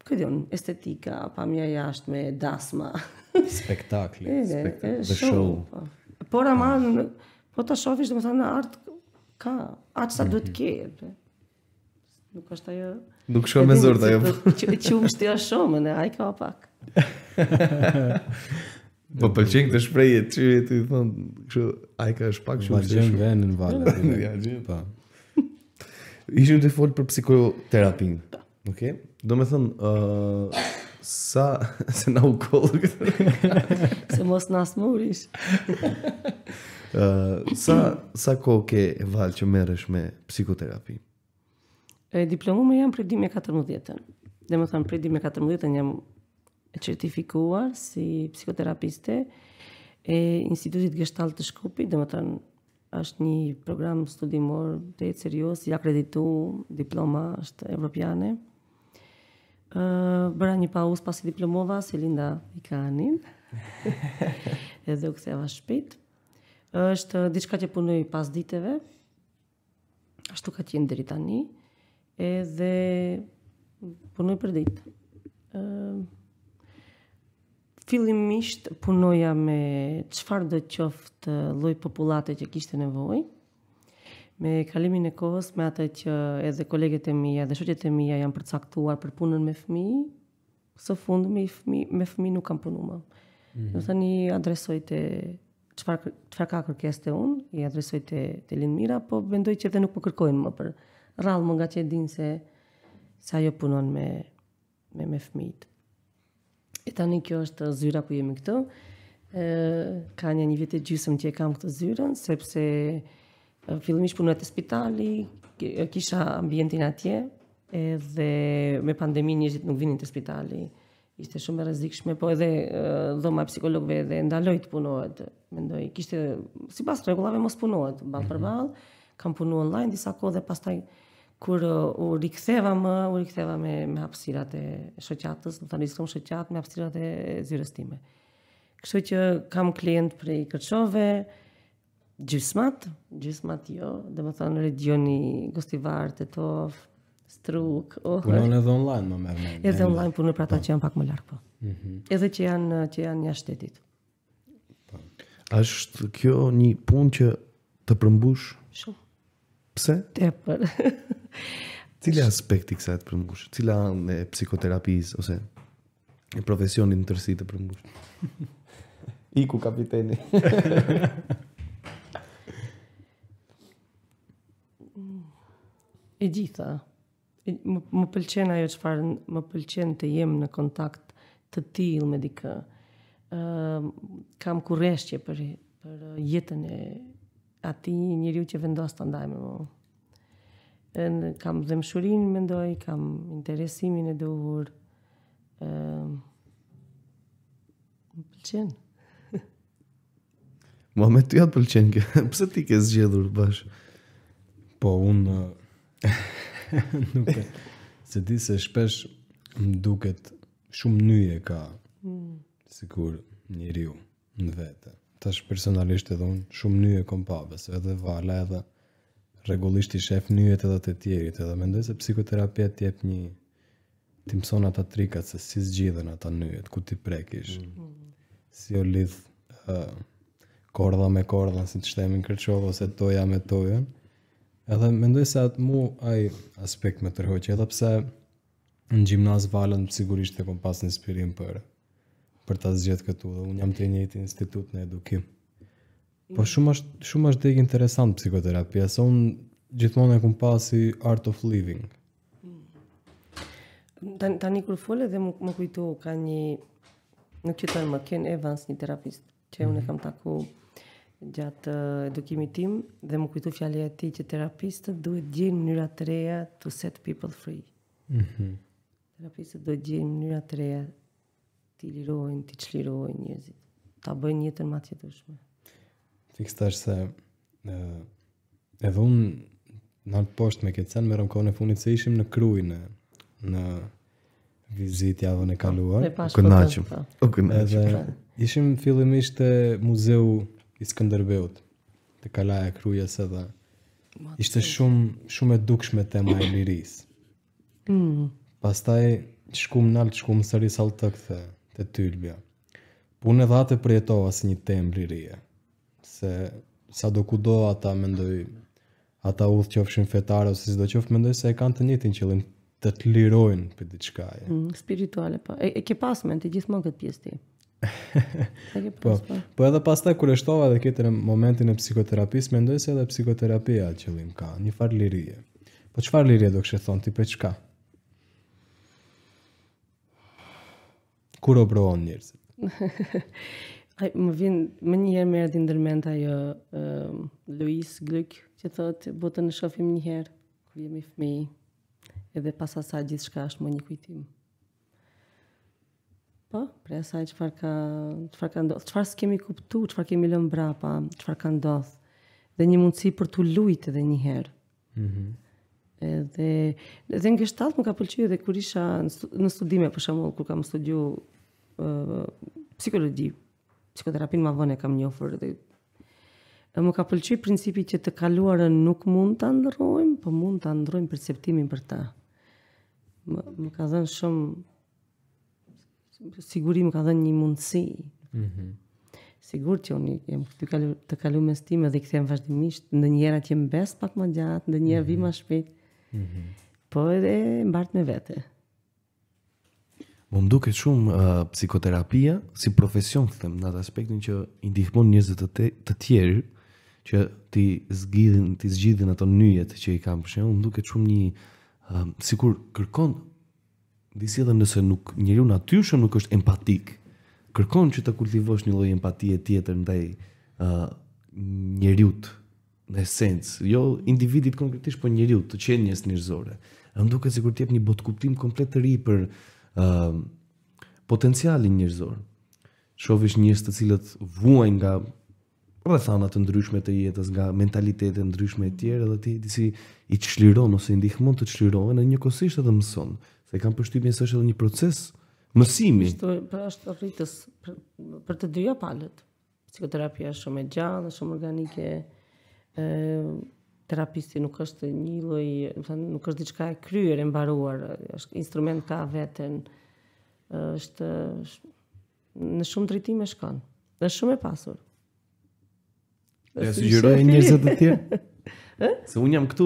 Këtë dhe unë, estetika, pamja jashtë me dasma. Spektakli, spektakli, the show. Po, por ama, ah. po ta shofisht, dhe më thënë, artë ka, atë sa mhm. duhet kje. Nuk është ajo. Nuk shkon me zor ajo. Që shtja shumë, ne ai ka pak. Po po çik të shpreh ti ti thon, kështu ai ka është pak shumë. Ma gjen vënë në valë. Ja gjen pa. I të fol për psikoterapin. Okej. Po. Okay. Do me thëmë, uh, sa se na u kolë këtë? se mos në asë murish. uh, sa sa kohë ke e valë që merësh me psikoterapin? E diplomume jam prej dimje 14-ën. Dhe më thënë, prej dimje 14-ën jam e certifikuar si psikoterapiste e Institutit Gështal të Shkupi, dhe më thënë, është një program studimor të e serios, i akreditu, diploma është evropiane. Bëra një paus pas i diplomova, Selinda Linda i ka anin, edhe u këtheva shpit. është diçka që punoj pas diteve, ashtu ka qenë dëri një, edhe punoj për ditë. Ëm uh, fillimisht punoja me qëfar dhe qoftë lloj popullate që kishte nevojë. Me kalimin e kohës, me atë që edhe kolegët e mija dhe shëgjët e mija janë përcaktuar për punën me fëmi, së fund me fëmi, me fëmi nuk kam punu më. Mm -hmm. tani adresoj të qëfar ka kërkes të unë, i adresoj të, të linë mira, po bendoj që edhe nuk po kërkojnë më për, rallë më nga që e din se sa jo punon me, me, me fmit. E tani kjo është zyra ku jemi këtu. E, ka një një vjetë gjysëm që e kam këtë zyrën, sepse fillimisht punoj të spitali, kisha ambientin atje, edhe me pandemi njështë nuk vinin të spitali, ishte shumë e rezikshme, po edhe dhoma psikologëve edhe ndaloj të punohet, mendoj, kishte, si pas regullave mos punohet, balë për mhm. balë, kam punu online disa kohë dhe pastaj taj, kur uh, u riktheva më, u riktheva me me hapësirat e shoqatës, do thënë ishom shoqat me hapësirat e zyrës time. Kështu që kam klient prej Kërçove, Gjysmat, Gjysmat jo, dhe më thënë regioni Gostivar, Tetov, Struk, Ohër. Punon edhe online më mërë. Edhe online punon për ata po. që janë pak më larkë po. Mm -hmm. Edhe që janë, që janë një shtetit. Po. Ashtë kjo një pun që të përmbush? Shumë. Pse? Tepër. Po. Cili aspekti kësa e të përmbush? Cila e psikoterapisë, ose e profesionin në tërsi të përmbush? Iku kapiteni. e gjitha. Më, më pëlqen ajo që farë, më pëlqen të jem në kontakt të tijil me dikë. Uh, kam kureshtje për, për jetën e ati një një që vendos të ndaj me mu. Po. Në kam dhemshurin, mendoj, kam interesimin e duhur. Më pëlqen. Ma me të jatë pëlqen. kë, pëse ti ke zgjedhur bashkë? Po, unë... Nuk e... Se ti se shpesh më duket shumë nyje ka... Hmm. Sikur një në vetë tash personalisht edhe unë shumë nyje kom papës, edhe vala edhe regullisht i shef njët edhe të tjerit edhe mendoj se psikoterapia tjep një ti mëson ata trikat se si zgjidhen ata nyjet ku ti prekish mm si o lidh uh, korda me korda si të shtemi në kërqovë ose toja me toja, edhe mendoj se atë mu aj aspekt me tërhoqë edhe pse në gjimnaz valën sigurisht e kom pas një spirim për për ta zgjedhë këtu dhe un jam të njëjti institut në edukim. Mm. Po shumë është shumë është degë interesant psikoterapia, Sa un gjithmonë e kum pasi Art of Living. Mm. Tan tani kur fole dhe më, më kujtu ka një nuk qitën më Ken Evans, një terapist që unë e mhm. kam taku gjatë uh, edukimit tim dhe më kujtu fjalëja e ti që terapistët duhet gjejnë mënyra të reja to set people free. Mhm. Mm terapistët duhet gjejnë mënyra të reja ti lirojnë, ti qlirojnë njëzit. Ta bëjnë jetën ma Fikës të është se e, edhe unë në altë poshtë me këtë sen, merëm kohën e funit se ishim në kruj në, në vizit javën e kaluar. Në pashë këtë të të Ishim fillimisht të muzeu i Skënderbeut, të kalaja krujës edhe. Ishte shumë, shumë e dukshme tema e lirisë. Mm. Pastaj, shkum në altë, shkum sëri saltë të këthe e tylbja. Punë dha të përjetova si një temë lirie, se sa do ku do ata mendoj, ata u të qofshin fetare, ose si do qofë mendoj se e kanë të njëtin që lënë të të lirojnë për diçka e. Mm, spirituale, po. E, e ke pasë me në të gjithë këtë pjesë ti? Po, po, po edhe pas ta kur eshtova dhe këtër momentin e psikoterapis, mendoj se edhe psikoterapia qëllim ka, një farë lirije. Po farë lirije do kështë thonë, ti për qëka? Kur o provon njerëzit? Ai më vjen më një herë më erdhi ndërmend ajo um, ehm, Luis Glück, që thotë botën e shohim një herë, kur jemi fëmijë. Edhe pas asaj gjithçka është më një kujtim. Po, për sa çfarë ka, çfarë ka ndodhur, çfarë s'kemi kuptuar, çfarë kemi lënë brapa, çfarë ka ndodhur. Dhe një mundësi për tu lujtë edhe një herë. Mhm. Mm Edhe dhe në gestalt më ka pëlqyer edhe kur isha në studime, për shembull, kur kam studiu uh, psikologji, psikoterapinë më vonë kam njohur edhe më ka pëlqyer principi që të kaluarën nuk mund ta ndrojmë, por mund ta ndrojmë perceptimin për ta. Më, më ka dhënë shumë siguri, më ka dhënë një mundësi. Mhm. Mm Sigur që unë jam këtu kalu, të kalu me stime dhe këtë jam vazhdimisht, ndë njëra që më best pak më gjatë, ndë njëra mhm. vima shpetë, -hmm. Po edhe mbart me vete. Më duket shumë uh, psikoterapia si profesion, them, në atë aspektin që i ndihmon njëzët të, të tjerë që ti zgjidhin, ti zgjidhin ato nyjet që i kam për shembull, më duket shumë një si um, sikur kërkon disi edhe nëse nuk njeriu natyrshëm nuk është empatik, kërkon që të kultivosh një lloj empatie tjetër ndaj uh, njëriutë në esencë, jo individit konkretisht, por njeriu të qenies njerëzore. Ëm duket sikur të jap një botë kuptim komplet të ri për uh, potencialin njerëzor. Shohish njerëz të cilët vuajnë nga rrethana të ndryshme të jetës, nga mentalitete ndryshme të tjera dhe ti disi i çliron ose i ndihmon të çlirohen në njëkohësisht edhe mëson, se kanë përshtypjen se është edhe një proces mësimi. Kjo pra është arritës po, për, për të dyja palët. Psikoterapia është shumë e gjallë, shumë organike, e, terapisti nuk është një lloj, do të thënë, nuk është diçka e kryer e mbaruar, është instrument ka veten. Është në shumë drejtime shkon. Është shumë e pasur. E sugjeroj njerëzve të tjerë? Ë? Se un jam këtu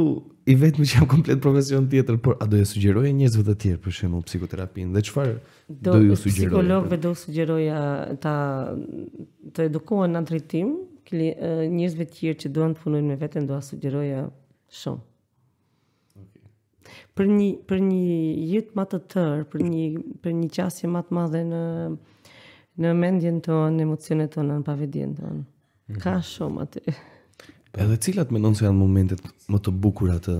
i vetëm që jam komplet profesion tjetër, por a do e sugjeroj njerëzve të tjerë për shembull psikoterapinë? Dhe çfarë do, do ju sugjeroj? Psikologëve do sugjeroja ta të edukohen në drejtim, li, uh, njërzve tjërë që duan të punojnë me vetën, do sugjeroja shumë. Për një, për një jetë më të tërë, për një, për një qasje më të madhe në, në mendjen tonë, në emocionet tonë, në pavedjen tonë. Mhm. Ka shumë atë. Edhe cilat me nënë janë momentet më të bukura të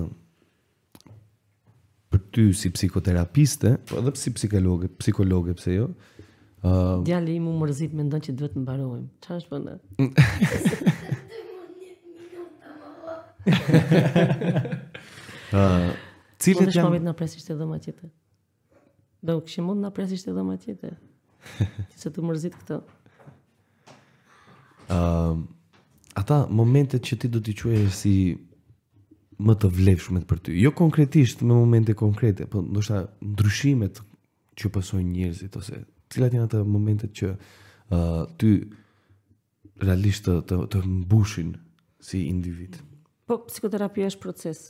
për ty si psikoterapiste, po edhe si psikologe, psikologe pse jo, Uh, Djali i mu më rëzit me ndonë që duhet të më barohen. Qa është përnda? Cilë të Po në shpavit në presisht e dhe ma tjetër. Do këshë mund në presisht e dhe ma tjetër. Që të më rëzit këto. Uh, ata momente që ti do t'i quaj si më të vlefshmet për ty. Jo konkretisht me momente konkrete, po ndoshta ndryshimet që pasojnë njerëzit ose cilat janë ato momentet që uh, ty realisht të, të, të mbushin si individ? Po, psikoterapia është proces.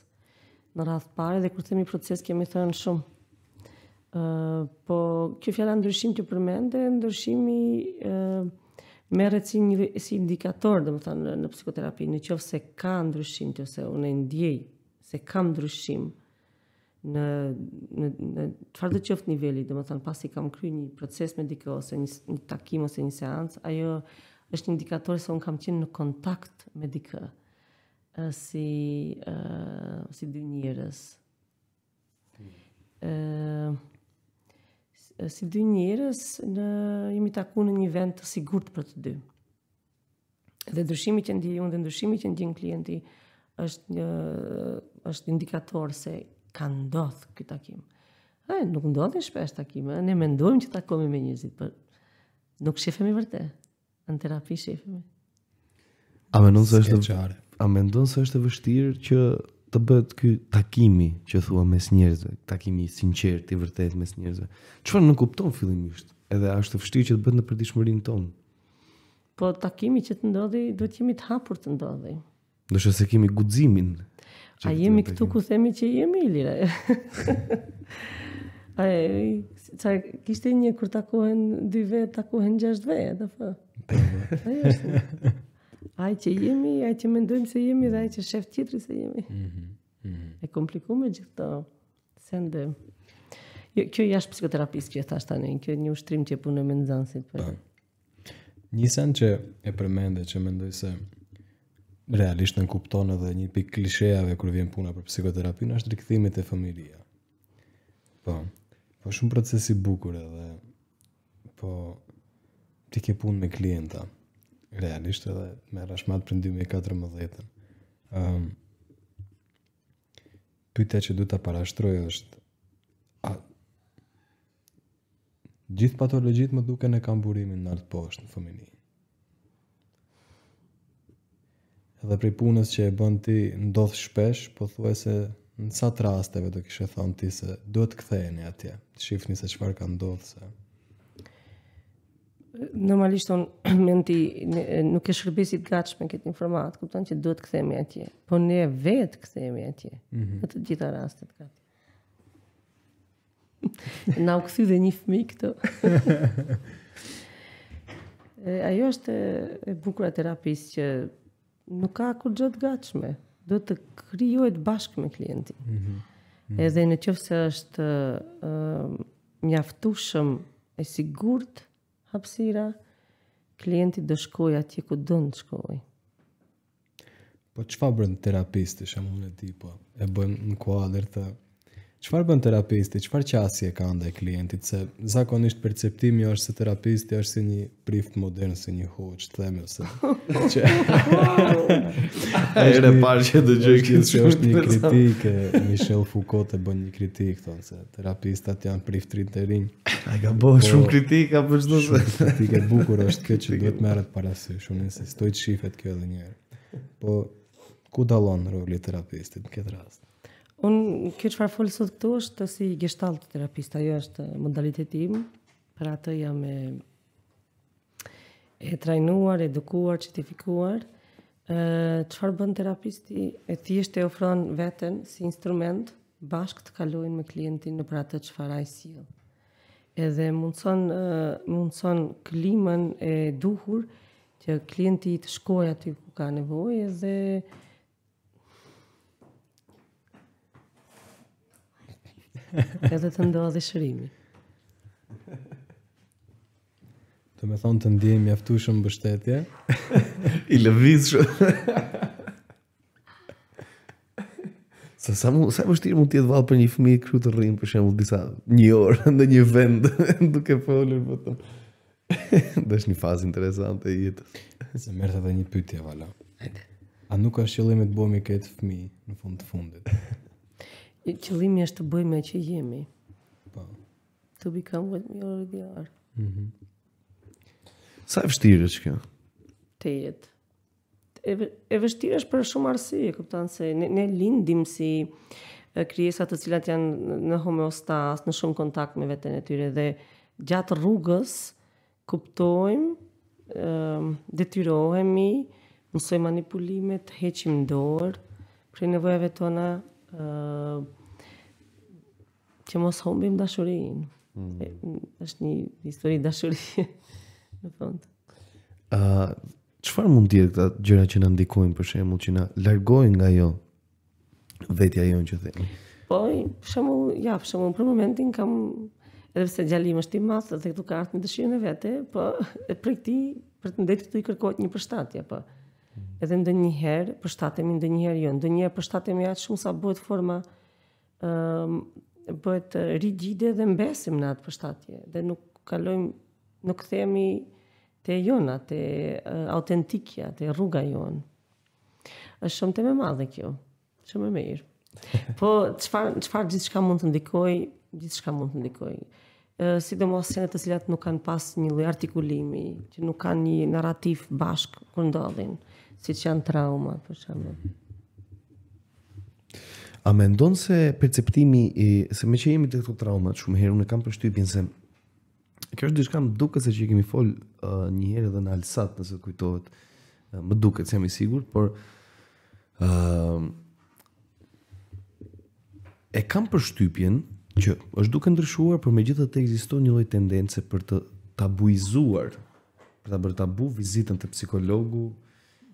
Në radhë pare dhe kur themi proces kemi thënë shumë. Uh, po, kjo fjalla ndryshim që përmende, ndryshimi uh, merret si një si indikator, domethënë në psikoterapi, në qoftë se ka ndryshim, ose unë ndjej se kam ndryshim, ë në në në çfarë do të thotë niveli, domethënë pasi kam kryer një proces mjekor ose një, një takim ose një seancë, ajo është indikator se un kam qenë në kontakt me dikë si uh, si dy njerëz. ë uh, si dy njerëz në jemi takuar në një vend të sigurt për të dy. Dhe ndryshimi që ndjej unë dhe ndryshimi që ndjen klienti është një është indikator se ka ndodh ky takim. Ai nuk ndodhi shpesh takime, ne mendojmë që takojmë me njerëzit, por nuk shihemi vërtet. Në terapi shefemi. A mendon se është çare? A mendon se është e vështirë që të bëhet ky takimi që thua mes njerëzve, takimi i sinqert i vërtet mes njerëzve. Çfarë nuk kupton fillimisht? Edhe është e vështirë që të bëhet në përditshmërinë tonë. Po takimi që të ndodhi, duhet jemi të hapur të ndodhi. Do të se kemi guximin. A jemi këtu ku themi që jemi lire. A e, kishte një kur takohen dy vetë, takohen gjasht vetë, dhe fa. A që jemi, a që mendojmë se jemi, dhe a që shef qitri se jemi. Mm -hmm. E kompliku me gjithë të Jo, kjo jashtë psikoterapisë që e thashtë tani, kjo një ushtrim që punë me zansit. Po. Një sen që e përmende që mendoj se realisht nën kupton edhe një pikë klisheave kur vjen puna për psikoterapinë është rikthimi te familja. Po. Po shumë procesi i bukur edhe po ti ke punë me klienta. Realisht edhe me rashmat për 2014. Ëm um, Pyetja që duhet ta parashtroj është a gjithë patologjitë më duken e kanë burimin lart poshtë në fëmijë. dhe prej punës që e bën ti ndodh shpesh, po thuaj se në sa rasteve do kishe thonë ti se duhet të ktheheni atje, të shifni se çfarë ka ndodhur se. Normalisht on menti nuk e shërbesit gatshme këtë informat, kupton që duhet të kthehemi atje, po ne vet kthehemi atje. Mm -hmm. Në të gjitha rastet ka. Na u kthy dhe një fëmijë këtu. ajo është e bukura terapisë që nuk ka kur gjë të gatshme. Do të krijohet bashkë me klientin. Ëh. Mhm. Mm -hmm. Edhe në çës se është ëh uh, mjaftueshëm e sigurt hapësira klienti do shkoj atje ku do të shkoj. Po çfarë bën terapisti, shumë e di po. E bën në kuadër të Qëfar bën terapisti, qëfar qasje ka ndaj klientit, se zakonisht perceptimi është se terapisti është si një prift modern, si një hoqë, të themi, ose... që... e parë që dë gjë kështë që është një kritike, Michel Foucault e bën një kritikë, thonë, se terapistat janë prift rinë të rinjë. A ka bo po, shumë kritika për përshë se... Shumë kritike bukur është kjo që duhet merët parasy, shumë insistoj të shifet kjo edhe njerë. Po, ku dalon roli terapistit në këtë rastë? Unë kjo që farë folë sot këtu është të si gestalt të terapista, jo është modaliteti im, për atë jam e, e trajnuar, edukuar, qëtifikuar. qëfar farë bënë terapisti e ti e ofronë vetën si instrument bashkë të kalojnë me klientin në për atë që farë ajë si Edhe mundëson mundëson klimën e duhur që klienti të shkoj aty ku ka nevoj edhe Edhe të ndoa dhe shërimi. Të me thonë të ndihem jaftu shumë bështetje. I lëviz shumë. Sa, sa, mu, sa më mund tjetë valë për një fëmijë këshu të rrimë për shemë disa një orë ndë një vendë duke folur për po të... Dhe është një fazë interesantë e jetë. Se mërë të dhe një pytje, vala. A nuk është qëllimit bomi këtë fëmijë në fund të fundit? Qëllimi është të bëjmë ai që jemi. Po. To become what we are. Mhm. Mm Sa e vështirë është kjo? Të jetë. E, vështirës vështirë është për shumë arsye, e se ne, ne lindim si kryesat të cilat janë në homeostas, në shumë kontakt me vetën e tyre, dhe gjatë rrugës kuptojmë, detyrohemi, mësoj manipulimet, heqim dorë, për nevojave tona, që mos humbim dashurin. Mm. është një histori dashurin, në fund. Ë, uh, çfarë mund të jetë këta gjëra që na ndikojnë për shembull që na largojnë nga jo, vetja jonë që themi? Po, për ja, për për momentin kam edhe përse gjallim është i masë, dhe këtu ka ardhur në dëshirën e vete, po e prej ti për të ndetë, të i kërkohet një përshtatje, po. Për edhe ndë njëherë përshtatemi ndë njëherë jo, ndë njëherë përshtatemi atë shumë sa bëhet forma um, bëhet rigide dhe mbesim në atë përshtatje dhe nuk kalojmë nuk themi te jona, te uh, autentikja, te rruga jonë. është shumë të me madhe kjo, shumë e mirë. Po, qëfar, gjithë shka mund të ndikoj, gjithë shka mund të ndikoj. Uh, si dhe mos të cilat nuk kanë pas një lë artikulimi, që nuk kanë një narrativ bashkë kërë ndodhin. Uh, si që janë trauma, për shumë. A me ndonë se perceptimi, i, se me që jemi të këto trauma, shumë herë, unë e kam për se, kjo është dyshka më duke se që i kemi folë uh, një herë edhe në alësat, nëse të kujtohet, uh, më duke, se jemi sigur, por, uh, e kam për shtypjen që është duke ndryshuar, por me gjithë të egzisto një loj tendence për të tabuizuar, për të bërë tabu vizitën të psikologu,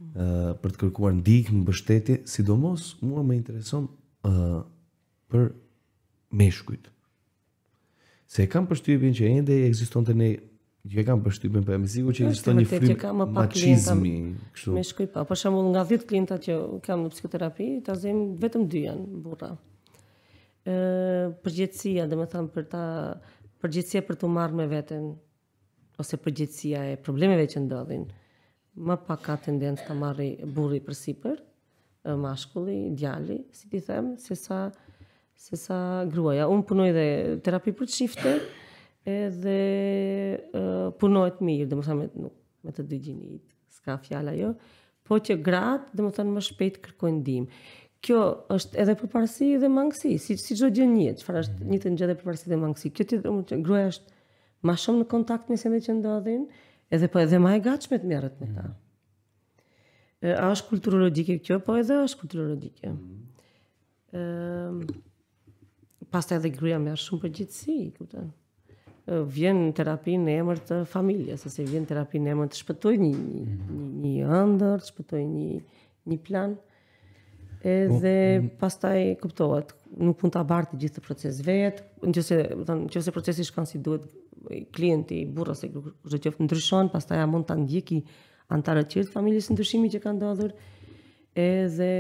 për të kërkuar ndihmë mbështetje, sidomos mua më intereson ë uh, për meshkujt. Se e kam përshtypjen që ende ekziston te ne, që e kam përshtypjen, po jam i sigurt që ekziston një frymë më pak klientëm, kështu. Meshkuj po, për shembull nga 10 klienta që kam në psikoterapi, ta zëm vetëm dy janë burra. ë uh, përgjithësia, domethënë për ta përgjithësia për të marrë me veten ose përgjithësia e problemeve që ndodhin më pak ka tendencë të marri burri për sipër, mashkulli, djali, si ti them, se sa se sa gruaja. Unë punoj dhe terapi për qifte, edhe uh, punohet mirë, domethënë me me të dy gjinit. S'ka fjalë ajo, po që gratë domethënë më shpejt kërkojnë ndihmë. Kjo është edhe për parësi dhe mangësi, si si çdo gjë një, çfarë është një të ngjëdhë për parësi dhe mangësi. Kjo ti gruaja është më shumë në kontakt me se që ndodhin edhe po edhe ma e gatshme të merret me ta. Mm. E, kulturologjike kjo, po edhe është kulturologjike. Mm. Ehm pastaj edhe gruaja më shumë përgjithësi, kupton. Vjen në terapi në emër të familjes, ose vjen terapi në emër të shpëtoj një një mhm. një, një ëndër, të shpëtoj një një plan. Edhe mm. pastaj kuptohet, nuk mund ta bartë gjithë të proces vet, nëse, do të thonë, nëse procesi shkon si duhet, klienti i burrës së kurrë që ndryshon, pastaj ja mund ta ndjeki antarët e të familjes ndryshimi që kanë ndodhur. Edhe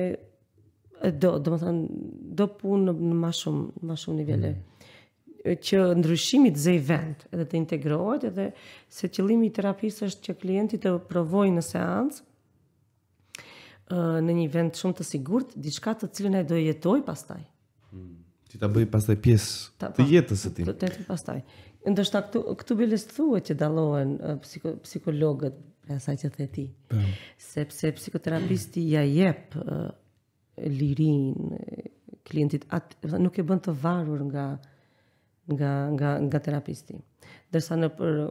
do, do do punë në më shumë, më shumë nivele. Mm që ndryshimi të zej vend edhe të integrohet edhe se qëllimi i terapisë është që klienti të provojë në seancë në një vend shumë të sigurt, diçka të cilën ai do jetoj pastaj. Hmm. Ti ta bëj pastaj pjesë të jetës së tij. Të jetë pastaj. Ndështë këtu, këtu bilis të thua që dalohen psiko, psikologët, e pra asaj që the ti, po. sepse psikoterapisti ja jep uh, lirin klientit, atë, nuk e bënd të varur nga, nga, nga, nga terapisti. Dërsa në për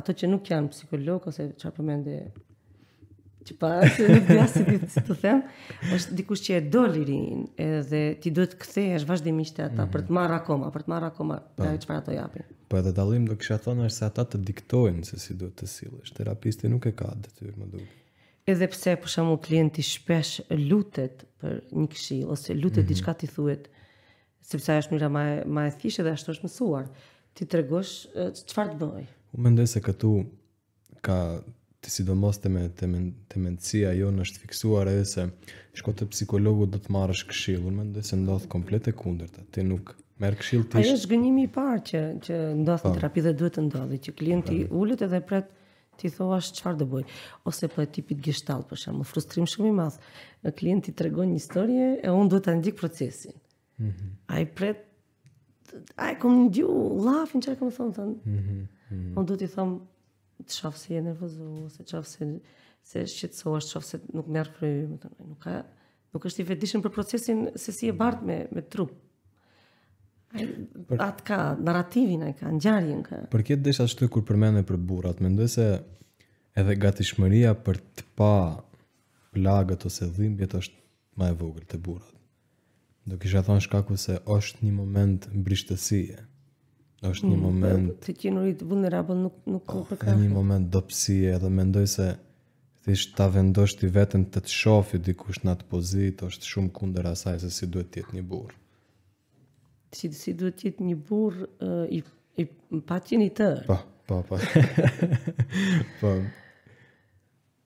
ato që nuk janë psikolog, ose që apëmende që pa se nuk dhja si të, të them, është dikush që e do lirin edhe ti duhet këthe është vazhdimisht e ata mm -hmm. për të marrë akoma, për të marrë akoma pa. dhe që para të japin. Po edhe dalim do kisha thonë është se ata të diktojnë se si duhet të silësh, terapisti nuk e ka detyrë më duke. Edhe pse për shumë klienti shpesh lutet për një këshi, ose lutet mm -hmm. diçka ti thuet, sepse është mënyra më më e thjeshtë dhe ashtu është mësuar. Ti tregosh çfarë të bëj. U mendoj se këtu ka të si do mos të me të, men, të jo në është fiksuar edhe se shko të psikologu do të marrë është këshilu me ndë se ndodhë komplet e kunder të ti nuk merë këshil të ishtë Ajo është gënimi i parë që, që ndodhë në po. terapi dhe duhet të ndodhë që klienti ullët edhe pret ti thua është çfarë do ose po e tipit gishtall për shumë të frustrimit shumë i madh e klienti tregon një histori e unë duhet ta ndikë procesin ëh mhm. ai pret ai komunju kom çka më thon thon ëh ëh unë do them të shofë se je nervozu, se shofë se, se shqetsoa, shofë se nuk merë fryu, më të nuk ka, nuk është i vedishën për procesin se si e mm. bartë me, me trup. Atë ka, narrativin e ka, njarjen ka. Për kjetë desha shtu kur përmene për burat, me ndoj se edhe gati shmëria për të pa plagët ose dhimbjet është ma e vogël të burat. Do kisha thonë shkaku se është një moment brishtësie. Mm është një mm. moment të qenurit vulnerabël nuk nuk ka oh, përkaj. një moment dobësie edhe mendoj se thjesht ta vendosh ti veten të të shofi dikush në atë pozitë është shumë kundër asaj se si duhet të jetë një burr. Si si duhet të jetë një burr i i patjen i të. Po, po, po. po. Po.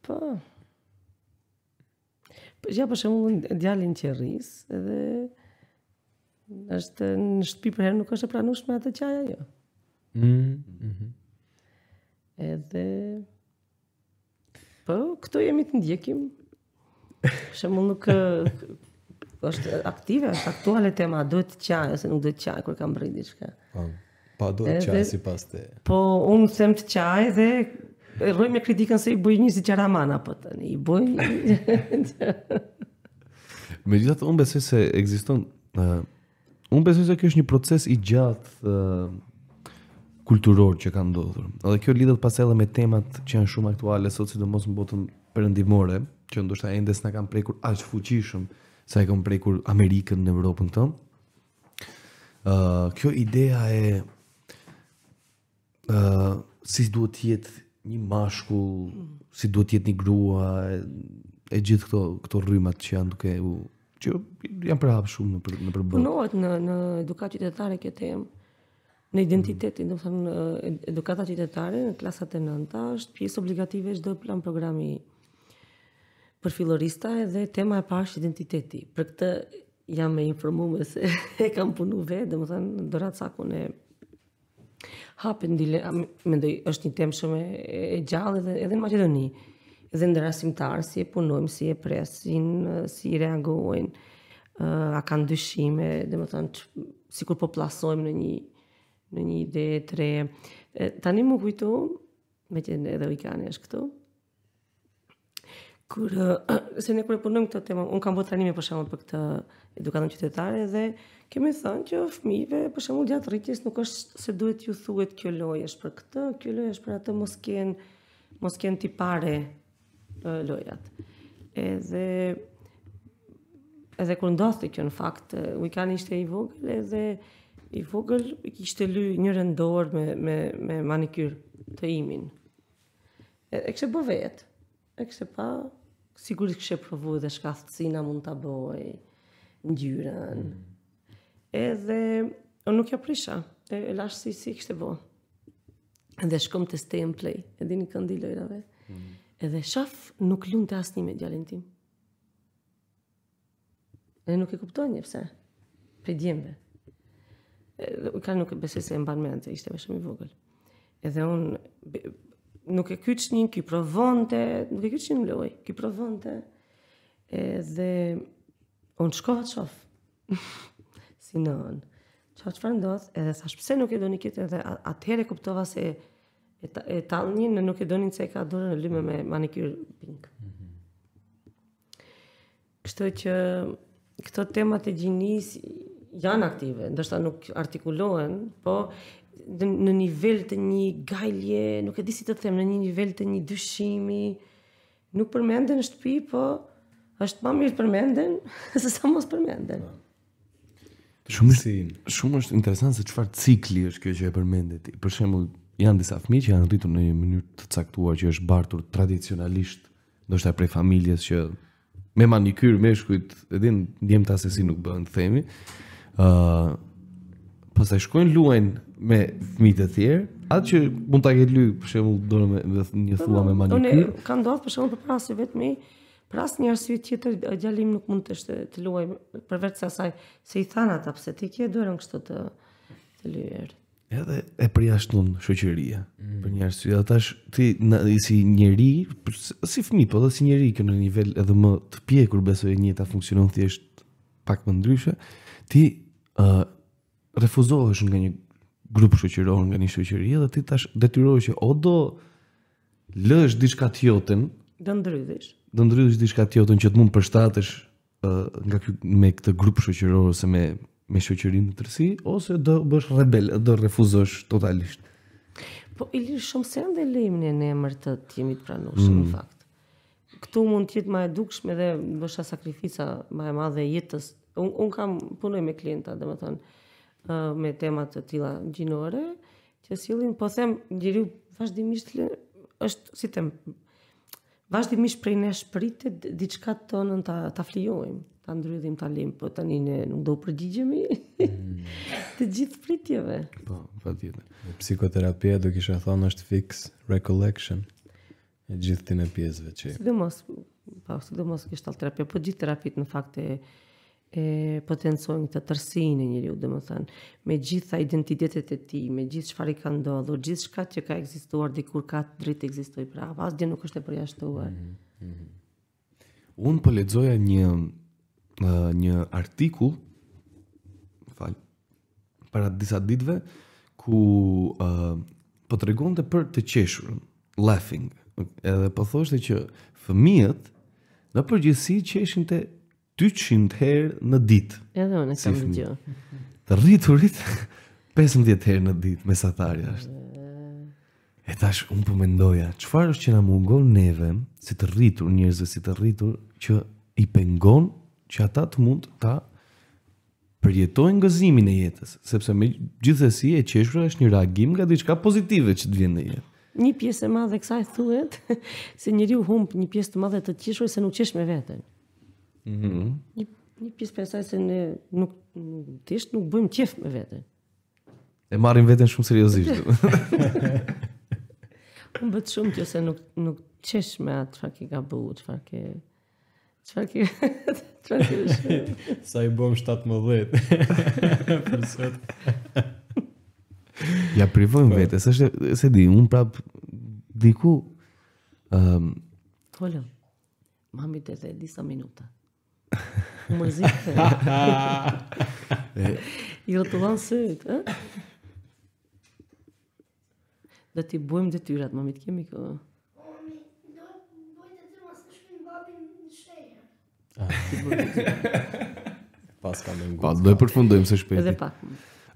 Po. Ja për djalin që rris, edhe është në shtëpi për herë nuk është e pranueshme atë qaja jo. Mm, mhm. Mm Edhe po këto jemi të ndjekim. Shumë nuk është aktive, është aktuale tema, duhet të qaj ose nuk duhet të qaj kur kam bërë diçka. Po. Pa po, duhet të qaj sipas te. Po unë sem të qaj dhe e me kritikën se i bëj një si mana, po tani i bëj. gjithatë, unë besoj se ekziston Unë besoj se kjo është një proces i gjatë uh, kulturor që ka ndodhur. Dhe kjo lidhet pas edhe me temat që janë shumë aktuale sot, sidomos në botën perëndimore, që ndoshta ende s'na kanë prekur as fuqishëm sa e kanë prekur Amerikën në Evropën këtu. uh, kjo idea e uh, si duhet të jetë një mashkull, si duhet të jetë një grua e, e gjithë këto këto rrymat që janë duke u që janë prehap shumë në për, në për Punohet në në edukatë qytetare këtë temë. Në identitetin, mm. do të edukata qytetare në klasat e nënta është pjesë obligative çdo plan programi për fillorista edhe tema e parë është identiteti. Për këtë jam e informuar se e kam punu vetë, domethënë Dorat Sakun e hapën dile, mendoj është një temë shumë e gjallë edhe edhe në Maqedoni dhe ndërasimtarë si e punojmë, si e presin, si i reagojnë, a kanë dyshime, dhe më tanë, si kur po plasojmë në një, në një ide, tre. Ta një më kujtu, me që edhe u i kani është këtu, kur, se ne kërë punojmë këtë tema, unë kam bërë tanime për shumë për këtë edukatën qytetare dhe, Kemi thënë që fëmijëve për shembull gjatë rritjes nuk është se duhet ju thuhet kjo lojë është për këtë, kjo lojë është për atë mos kanë mos kanë tipare lojrat. Edhe edhe kur ndodhte që në fakt Ujkani ishte i vogël edhe i vogël kishte lë një rendor me me me manikyr të imin. E kishte bë vet. E kishte pa sigurisht kishte provu edhe shkathcina mund ta bëj ngjyrën. Edhe unë nuk e prisha. E lash si si kishte bë. Dhe shkom te Stemplay, e dini këndi lojrave. Mm Edhe shaf nuk lumë të asni me djallin tim. Edhe nuk e kuptojnë një pëse. Pre djemëve. Ka nuk e besoj se e mba në të ishte me shumë i vogër. Edhe unë nuk e kyç një, ki provonte, nuk e kyç një në loj, ki provonte. Edhe unë shkova të shaf. si në onë. Qa që farë ndodhë, edhe thash pëse nuk e do një kitë, edhe atëhere kuptova se e, talë një në nuk e donin se e ka dorën e lyme me manikyrë pink. Mhm. Kështë që këto temat e gjinis janë aktive, ndërsta nuk artikulohen, po në nivel të një gajlje, nuk e disi të them, në një nivel të një dyshimi, nuk përmenden në shtëpi, po është ma mirë përmenden, se sa mos përmenden. Shumë është, shumë është interesant se qëfar cikli është kjo që e përmendet. Për shemë, janë disa fëmi që janë rritur në një mënyrë të caktuar që është bartur tradicionalisht do shtaj prej familjes që me manikyr, me shkujt edhin njëm të asesi nuk bëhen të themi uh, pas shkojnë luajnë me fëmijët të thjerë atë që mund të ketë këtë për shembull dorë me, një thua me po, po, manikyr unë ka ndodhë për shembull për pas vetmi, për asnjë arsye tjetër gjallim nuk mund të shte të luaj përvecë asaj se i thanat apse ti kje dërën kështë të, të lujerë edhe e përjashtun shoqëria. Mm. Për një arsye, ata ti në, si njëri, si fëmijë, po dhe si njëri që në një nivel edhe më të pjekur besoj e njëta funksionon thjesht pak më ndryshe, ti ë uh, refuzohesh nga një grup shoqëror, nga një shoqëri dhe ti tash detyrohesh që o do lësh diçka të jotën, do ndrydhish. Do ndrydhish diçka të jotën që të mund të përshtatesh uh, nga ky me këtë grup shoqëror ose me me shoqërinë të tërësi ose do bësh rebel, do refuzosh totalisht. Po i shumë se ende lejmën në emër të timit jemi të mm. në fakt. Këtu mund të jetë ma e dukshme dhe bësha sakrifica ma e madhe jetës. Unë un kam punoj me klienta, dhe më me temat të tila gjinore, që s'ilin, po them, gjiru vazhdimisht, lë, është, si them, vazhdimisht prej në shpritit, diçka tonë ta, ta flijojmë ka ndrydhim të lëm, po tani ne nuk do përgjigjemi. Mm. të gjithë pritjeve. Po, patjetër. Psikoterapia do kisha thënë është fix recollection e gjithë tinë pjesëve që. Sidomos, pa, po, sidomos kjo është terapia, po gjithë terapitë në fakt e e potencojnë këtë tërsinë e njeriu, thënë, me gjitha identitetet e ti, me gjithë çfarë ka ndodhur, gjithçka që ka ekzistuar dikur ka të drejtë ekzistojë asgjë nuk është e përjashtuar. Mm -hmm. Un po një një artikull fal para disa ditëve ku ë po tregonte për të qeshur laughing edhe po thoshte që fëmijët në përgjithësi qeshin të 200 herë në ditë. Edhe unë kam si dëgjuar. Të rriturit 15 herë në ditë mesatarja është. E tash un po mendoja, çfarë është që na mungon neve, si të rritur njerëzve si të rritur që i pengon që ata të mund ta përjetojnë gëzimin e jetës, sepse me gjithësi e qeshura është një reagim nga diçka pozitive që të vjen në jetë. Një pjesë e madhe kësaj thuhet se njëri u humb një pjesë të madhe të qeshur se nuk qesh me veten. Mhm. Mm një një pjesë pensoj se ne nuk nuk thjesht nuk bëjmë qef me veten. E marrim veten shumë seriozisht. Unë bëtë shumë kjo se nuk, nuk qesh me atë që ka bëhu, që ke Qëfar kjo? Qëfar kjo Sa i bom 17 më Për sot. ja privojmë po. vete, se shte, se di, unë prapë, diku, um, Kolo, ma mi të dhe disa minuta. Më zikë të. jo të lanë sëtë, eh? Dhe ti bojmë dhe tyrat, ma mi kemi këtë. Pas kam ngjitur. Pas do e përfundojmë së shpejti. Edhe pak.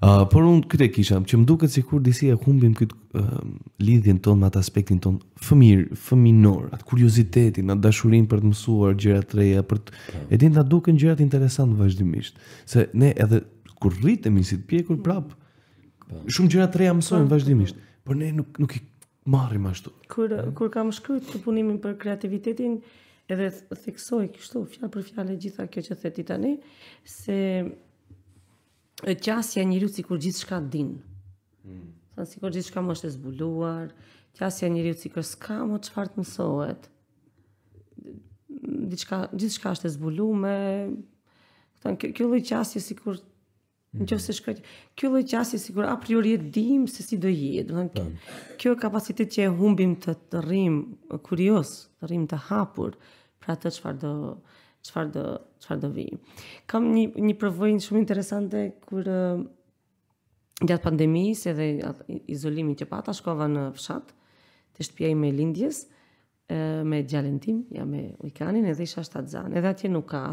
Uh, por unë këtë e kisha, që më duket sikur disi e humbim këtë uh, lidhjen tonë me atë aspektin tonë fëmir, fëminor, atë kuriozitetin, atë dashurinë për të mësuar gjëra të reja, për të e dinë na duken gjërat interesante vazhdimisht. Se ne edhe kur rritemi si të pjekur prap, shumë gjëra të reja mësojmë po. vazhdimisht, por ne nuk nuk i marrim ashtu. Kur kur kam shkruar të punimin për kreativitetin, edhe theksoj kështu fjalë për fjalë gjitha kjo që the ti tani se e qasja e njeriu sikur gjithçka din. Ëh. Mm. Ësht sikur gjithçka mos e zbuluar. Qasja e njeriu sikur s'ka më çfarë të mësohet. Diçka gjithçka është e zbuluar. Do të kjo lloj qasje sikur Në se mm. shkret, kjo lloj si kur a priori e dim se si do jetë. Do të thonë po. kjo kapacitet që e humbim të të rrim kurioz, të rrim të hapur për atë çfarë do çfarë do çfarë do vi. Kam një një provojë shumë interesante kur gjatë pandemisë edhe izolimit që pata shkova në fshat te shtëpia ime e lindjes me gjalën tim, ja me Ujkanin edhe isha zanë, Edhe atje nuk ka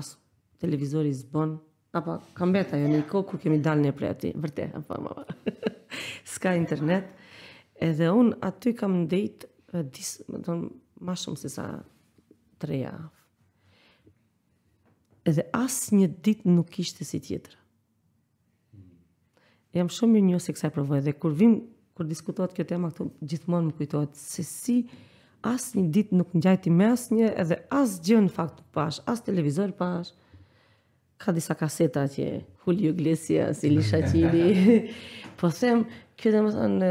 televizor televizori zbon, Apo, kam beta jo një kohë ku kemi dal një preti, vërte, apo, apo, po. s'ka internet. Edhe unë aty kam ndejt, më tonë, ma shumë se sa tre javë. Edhe asë një ditë nuk ishte si tjetër. Jam shumë një njësë e kësaj provojë, dhe kur vim, kur diskutohet kjo tema, këtu gjithmonë më kujtohet se si asë një ditë nuk njajti me asë një, edhe asë gjënë faktu pash, asë televizor pash, ka disa kaseta që Julio Iglesias, Ilisha Qili, po them, kjo dhe më thënë,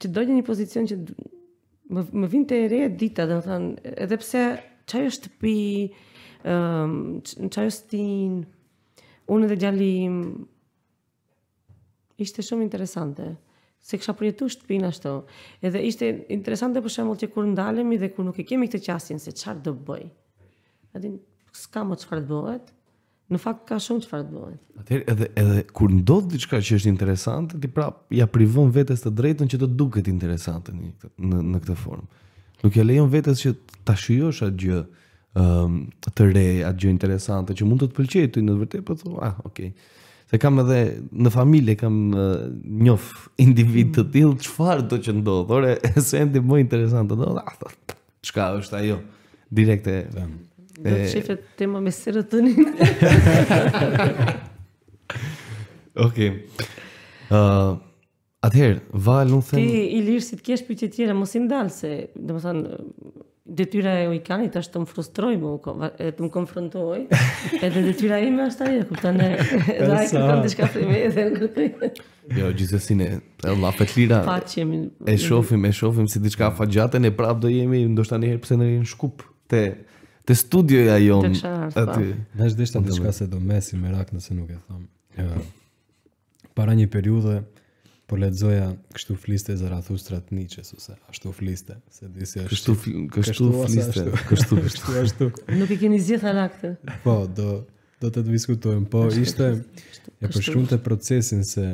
që dojnë një pozicion që më, më vinë të ere dita, dhe më thënë, edhe pse qaj është pi, um, qaj është tin, unë dhe gjallim, ishte shumë interesante se kisha përjetu shtëpin ashtu. Edhe ishte interesante për shembull që kur ndalemi dhe kur nuk e kemi këtë qasin, se çfarë do bëj. edhe në, s'ka më çfarë bëhet. Në fakt ka shumë çfarë bëhet. Atëherë edhe edhe kur ndodh diçka që është interesante, ti prap ja privon vetes të drejtën që të duket interesante në këtë në, në këtë formë. Nuk ja lejon vetes që ta shijosh atë gjë ëm um, të re, atë gjë interesante që mund të të pëlqejë ti në të vërtetë, po thua, ah, okay. Se kam edhe në familje kam uh, njof individ të tillë, çfarë do që ndodh? Ore, se ndi më interesante do, ah, çka është ajo? Direkte. Do të shifet të më me serotonin. ok. Uh, atëherë, valë në themë... Ti i lirë si të kesh për që tjera, mos i ndalë se, dhe më thënë, detyra e ujkanit është të më frustroj më, e të më konfrontoj, edhe detyra e ime është aje, kuptan e rajë, kuptan të shka frime e dhe në këtë. jo, gjithësësine, e lafet lira, e shofim, e shofim, si diçka fa gjatën e prapë do jemi, ndoshta njëherë pëse në rinë shkup, te... Të Te studioja jon aty. Ne ta të çka se do mesi me rak nëse nuk e thon. Ja. Para një periudhe po lexoja kështu fliste Zarathustra të Nietzsche ose ashtu fliste, se di si është. Kështu kështu fliste, kështu kështu ashtu. Nuk e keni zgjidhur ala këtë. Po, do do të diskutojmë, po ishte e përshkrunte procesin se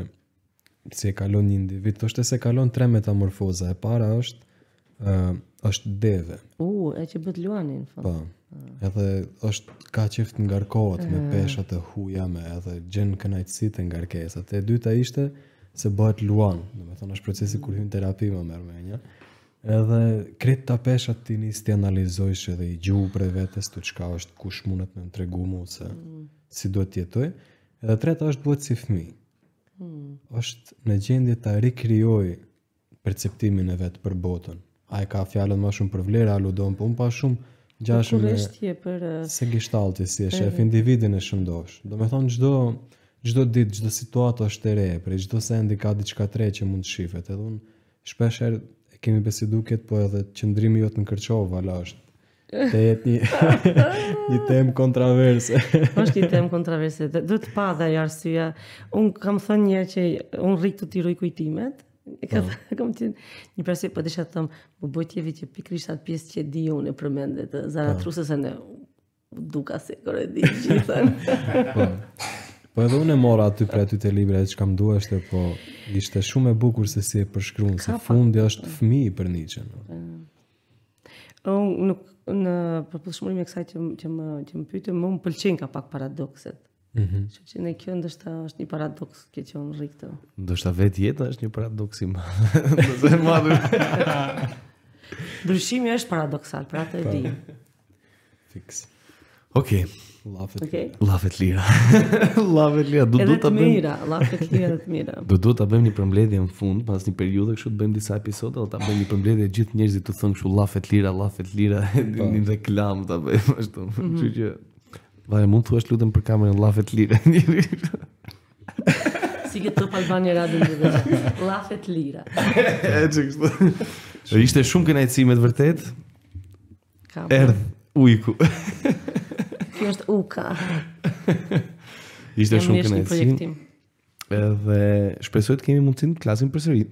se e kalon një individ, është se kalon tre metamorfoza. E para është ë është deve. U, e që bët luani në fund. Po. po. Edhe është ka qift ngarkohet mm. me pesha të huja me edhe gjen kënaqësi të ngarkesat. E dyta ishte se bëhet luan, do të thonë është procesi kur hyn terapi më me një. Edhe kret ta peshët ti nis ti edhe i gjuhë për vetes të çka është kush mundet më tregu mu se mm. si duhet të jetoj. Edhe treta është bëhet si fëmijë. Mm. Është në gjendje ta rikrijoj perceptimin e vet për botën. A e ka fjalën më shumë për vlera, aludon, po pa shumë gjashme... Kur për... Se gishtalti, si e shef, individin e shëndosh. Do me thonë, gjdo, gjdo dit, gjdo situatë është të re, prej gjdo endi ka diqka tre që mund të shifet. Edhe unë, shpesher, e kemi besiduket, po edhe qëndrimi jotë në kërqovë, ala është. Te jetë një, një temë kontraverse. Po është një temë kontraverse. Dhe të pa dhe arsyja. Unë kam thënë një që unë rritë të tiroj kujtimet, Këtë, ti -huh. kom po një për po të shatë thëmë, më bojtjevi që pikrisht atë pjesë që di unë e përmendet, të zaratrusës po. uh e në duka se kërë e di që i thënë. po, po edhe unë e mora aty për aty të libra e që kam duashte, po ishte shumë e bukur se si e përshkruan se fundi është fmi i për një Ëh. Ëh nuk, në përpëshmërim e kësaj që, që më, që më pyte, më më pëlqen ka pak paradokset. Mhm. Mm Që në kjo ndoshta është një paradoks që ti on rri këtu. Ndoshta vetë jeta është një paradoks i madh. Ndoshta e madh. Ndryshimi është paradoksal, pra të e di. Fix. ok, Love it. Love it Lira. Love it Lira. Do do ta bëjmë. Mira, love it Lira, do të mira. Do du ta bëjmë një përmbledhje në fund, pas një periudhe kështu të bëjmë disa episode, do ta bëjmë një përmbledhje gjithë njerëzit të thonë kështu love it Lira, love it Lira, po. një reklam ta bëjmë ashtu. Mhm. Që që Vaje, mund thuash lutem për kamerën Lafet Lira. si që top Albania radio dhe Lafet Lira. e çështë. Shum. Ishte shumë kënaqësi me të vërtet. Erdh ujku. Kjo është uka. Ishte shumë kënaqësi. Edhe shpresoj të kemi mundësinë të klasim përsëri.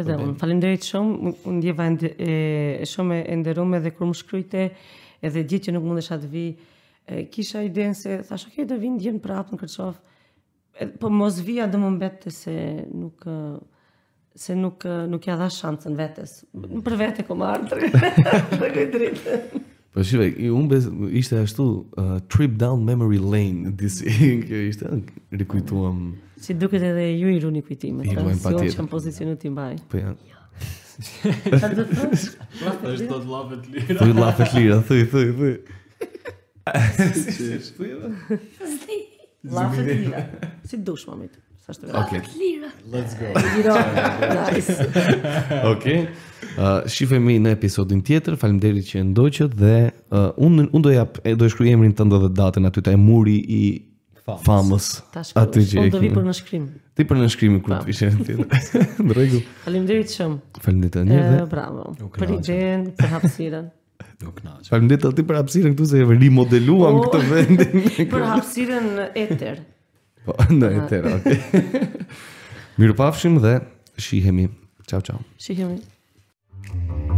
Edhe unë, falenderit shumë, unë ndjeva e shumë e nderume dhe kur më shkryte edhe gjithë që nuk mundesha të vi e kisha idenë se thash okay do vinë djenë prapë në Kërçov. po mos vija do më mbetë se nuk se nuk nuk ja dha shansën vetes. Për vete ku marr Po i drejt. Po shive, i ishte ashtu uh, trip down memory lane disi thing ishte rikuituam. Si duket edhe ju i runi kujtimet. Jo që kanë pozicionin ti mbaj. Po ja. Ja. Ja. Ja. Ja. Ja. Ja. Ja. Ja. Ja. Ja. Ja. Ja. Lafet lira. Si dush, mamit. Lafet lira. Let's go. Lira. Nice. Ok. Uh, Shifemi në episodin tjetër, falimderit që ndoqët dhe uh, unë un do, jap, do e shkry emrin të ndo dhe datën aty të e muri i famës. Aty që Unë do vi për në Ti për në shkrim kur të vishë në tjetër. Në regu. Falimderit shumë. Falimderit të njërë dhe. Bravo. Për i gjenë, për hapsiren. Nuk naqë. Falem dhe të ti për hapsiren këtu se e rimodeluam po. këtë vendin. për hapsiren eter. Po, në eter, oke. Okay. dhe shihemi. Ciao, ciao. Shihemi. Shihemi.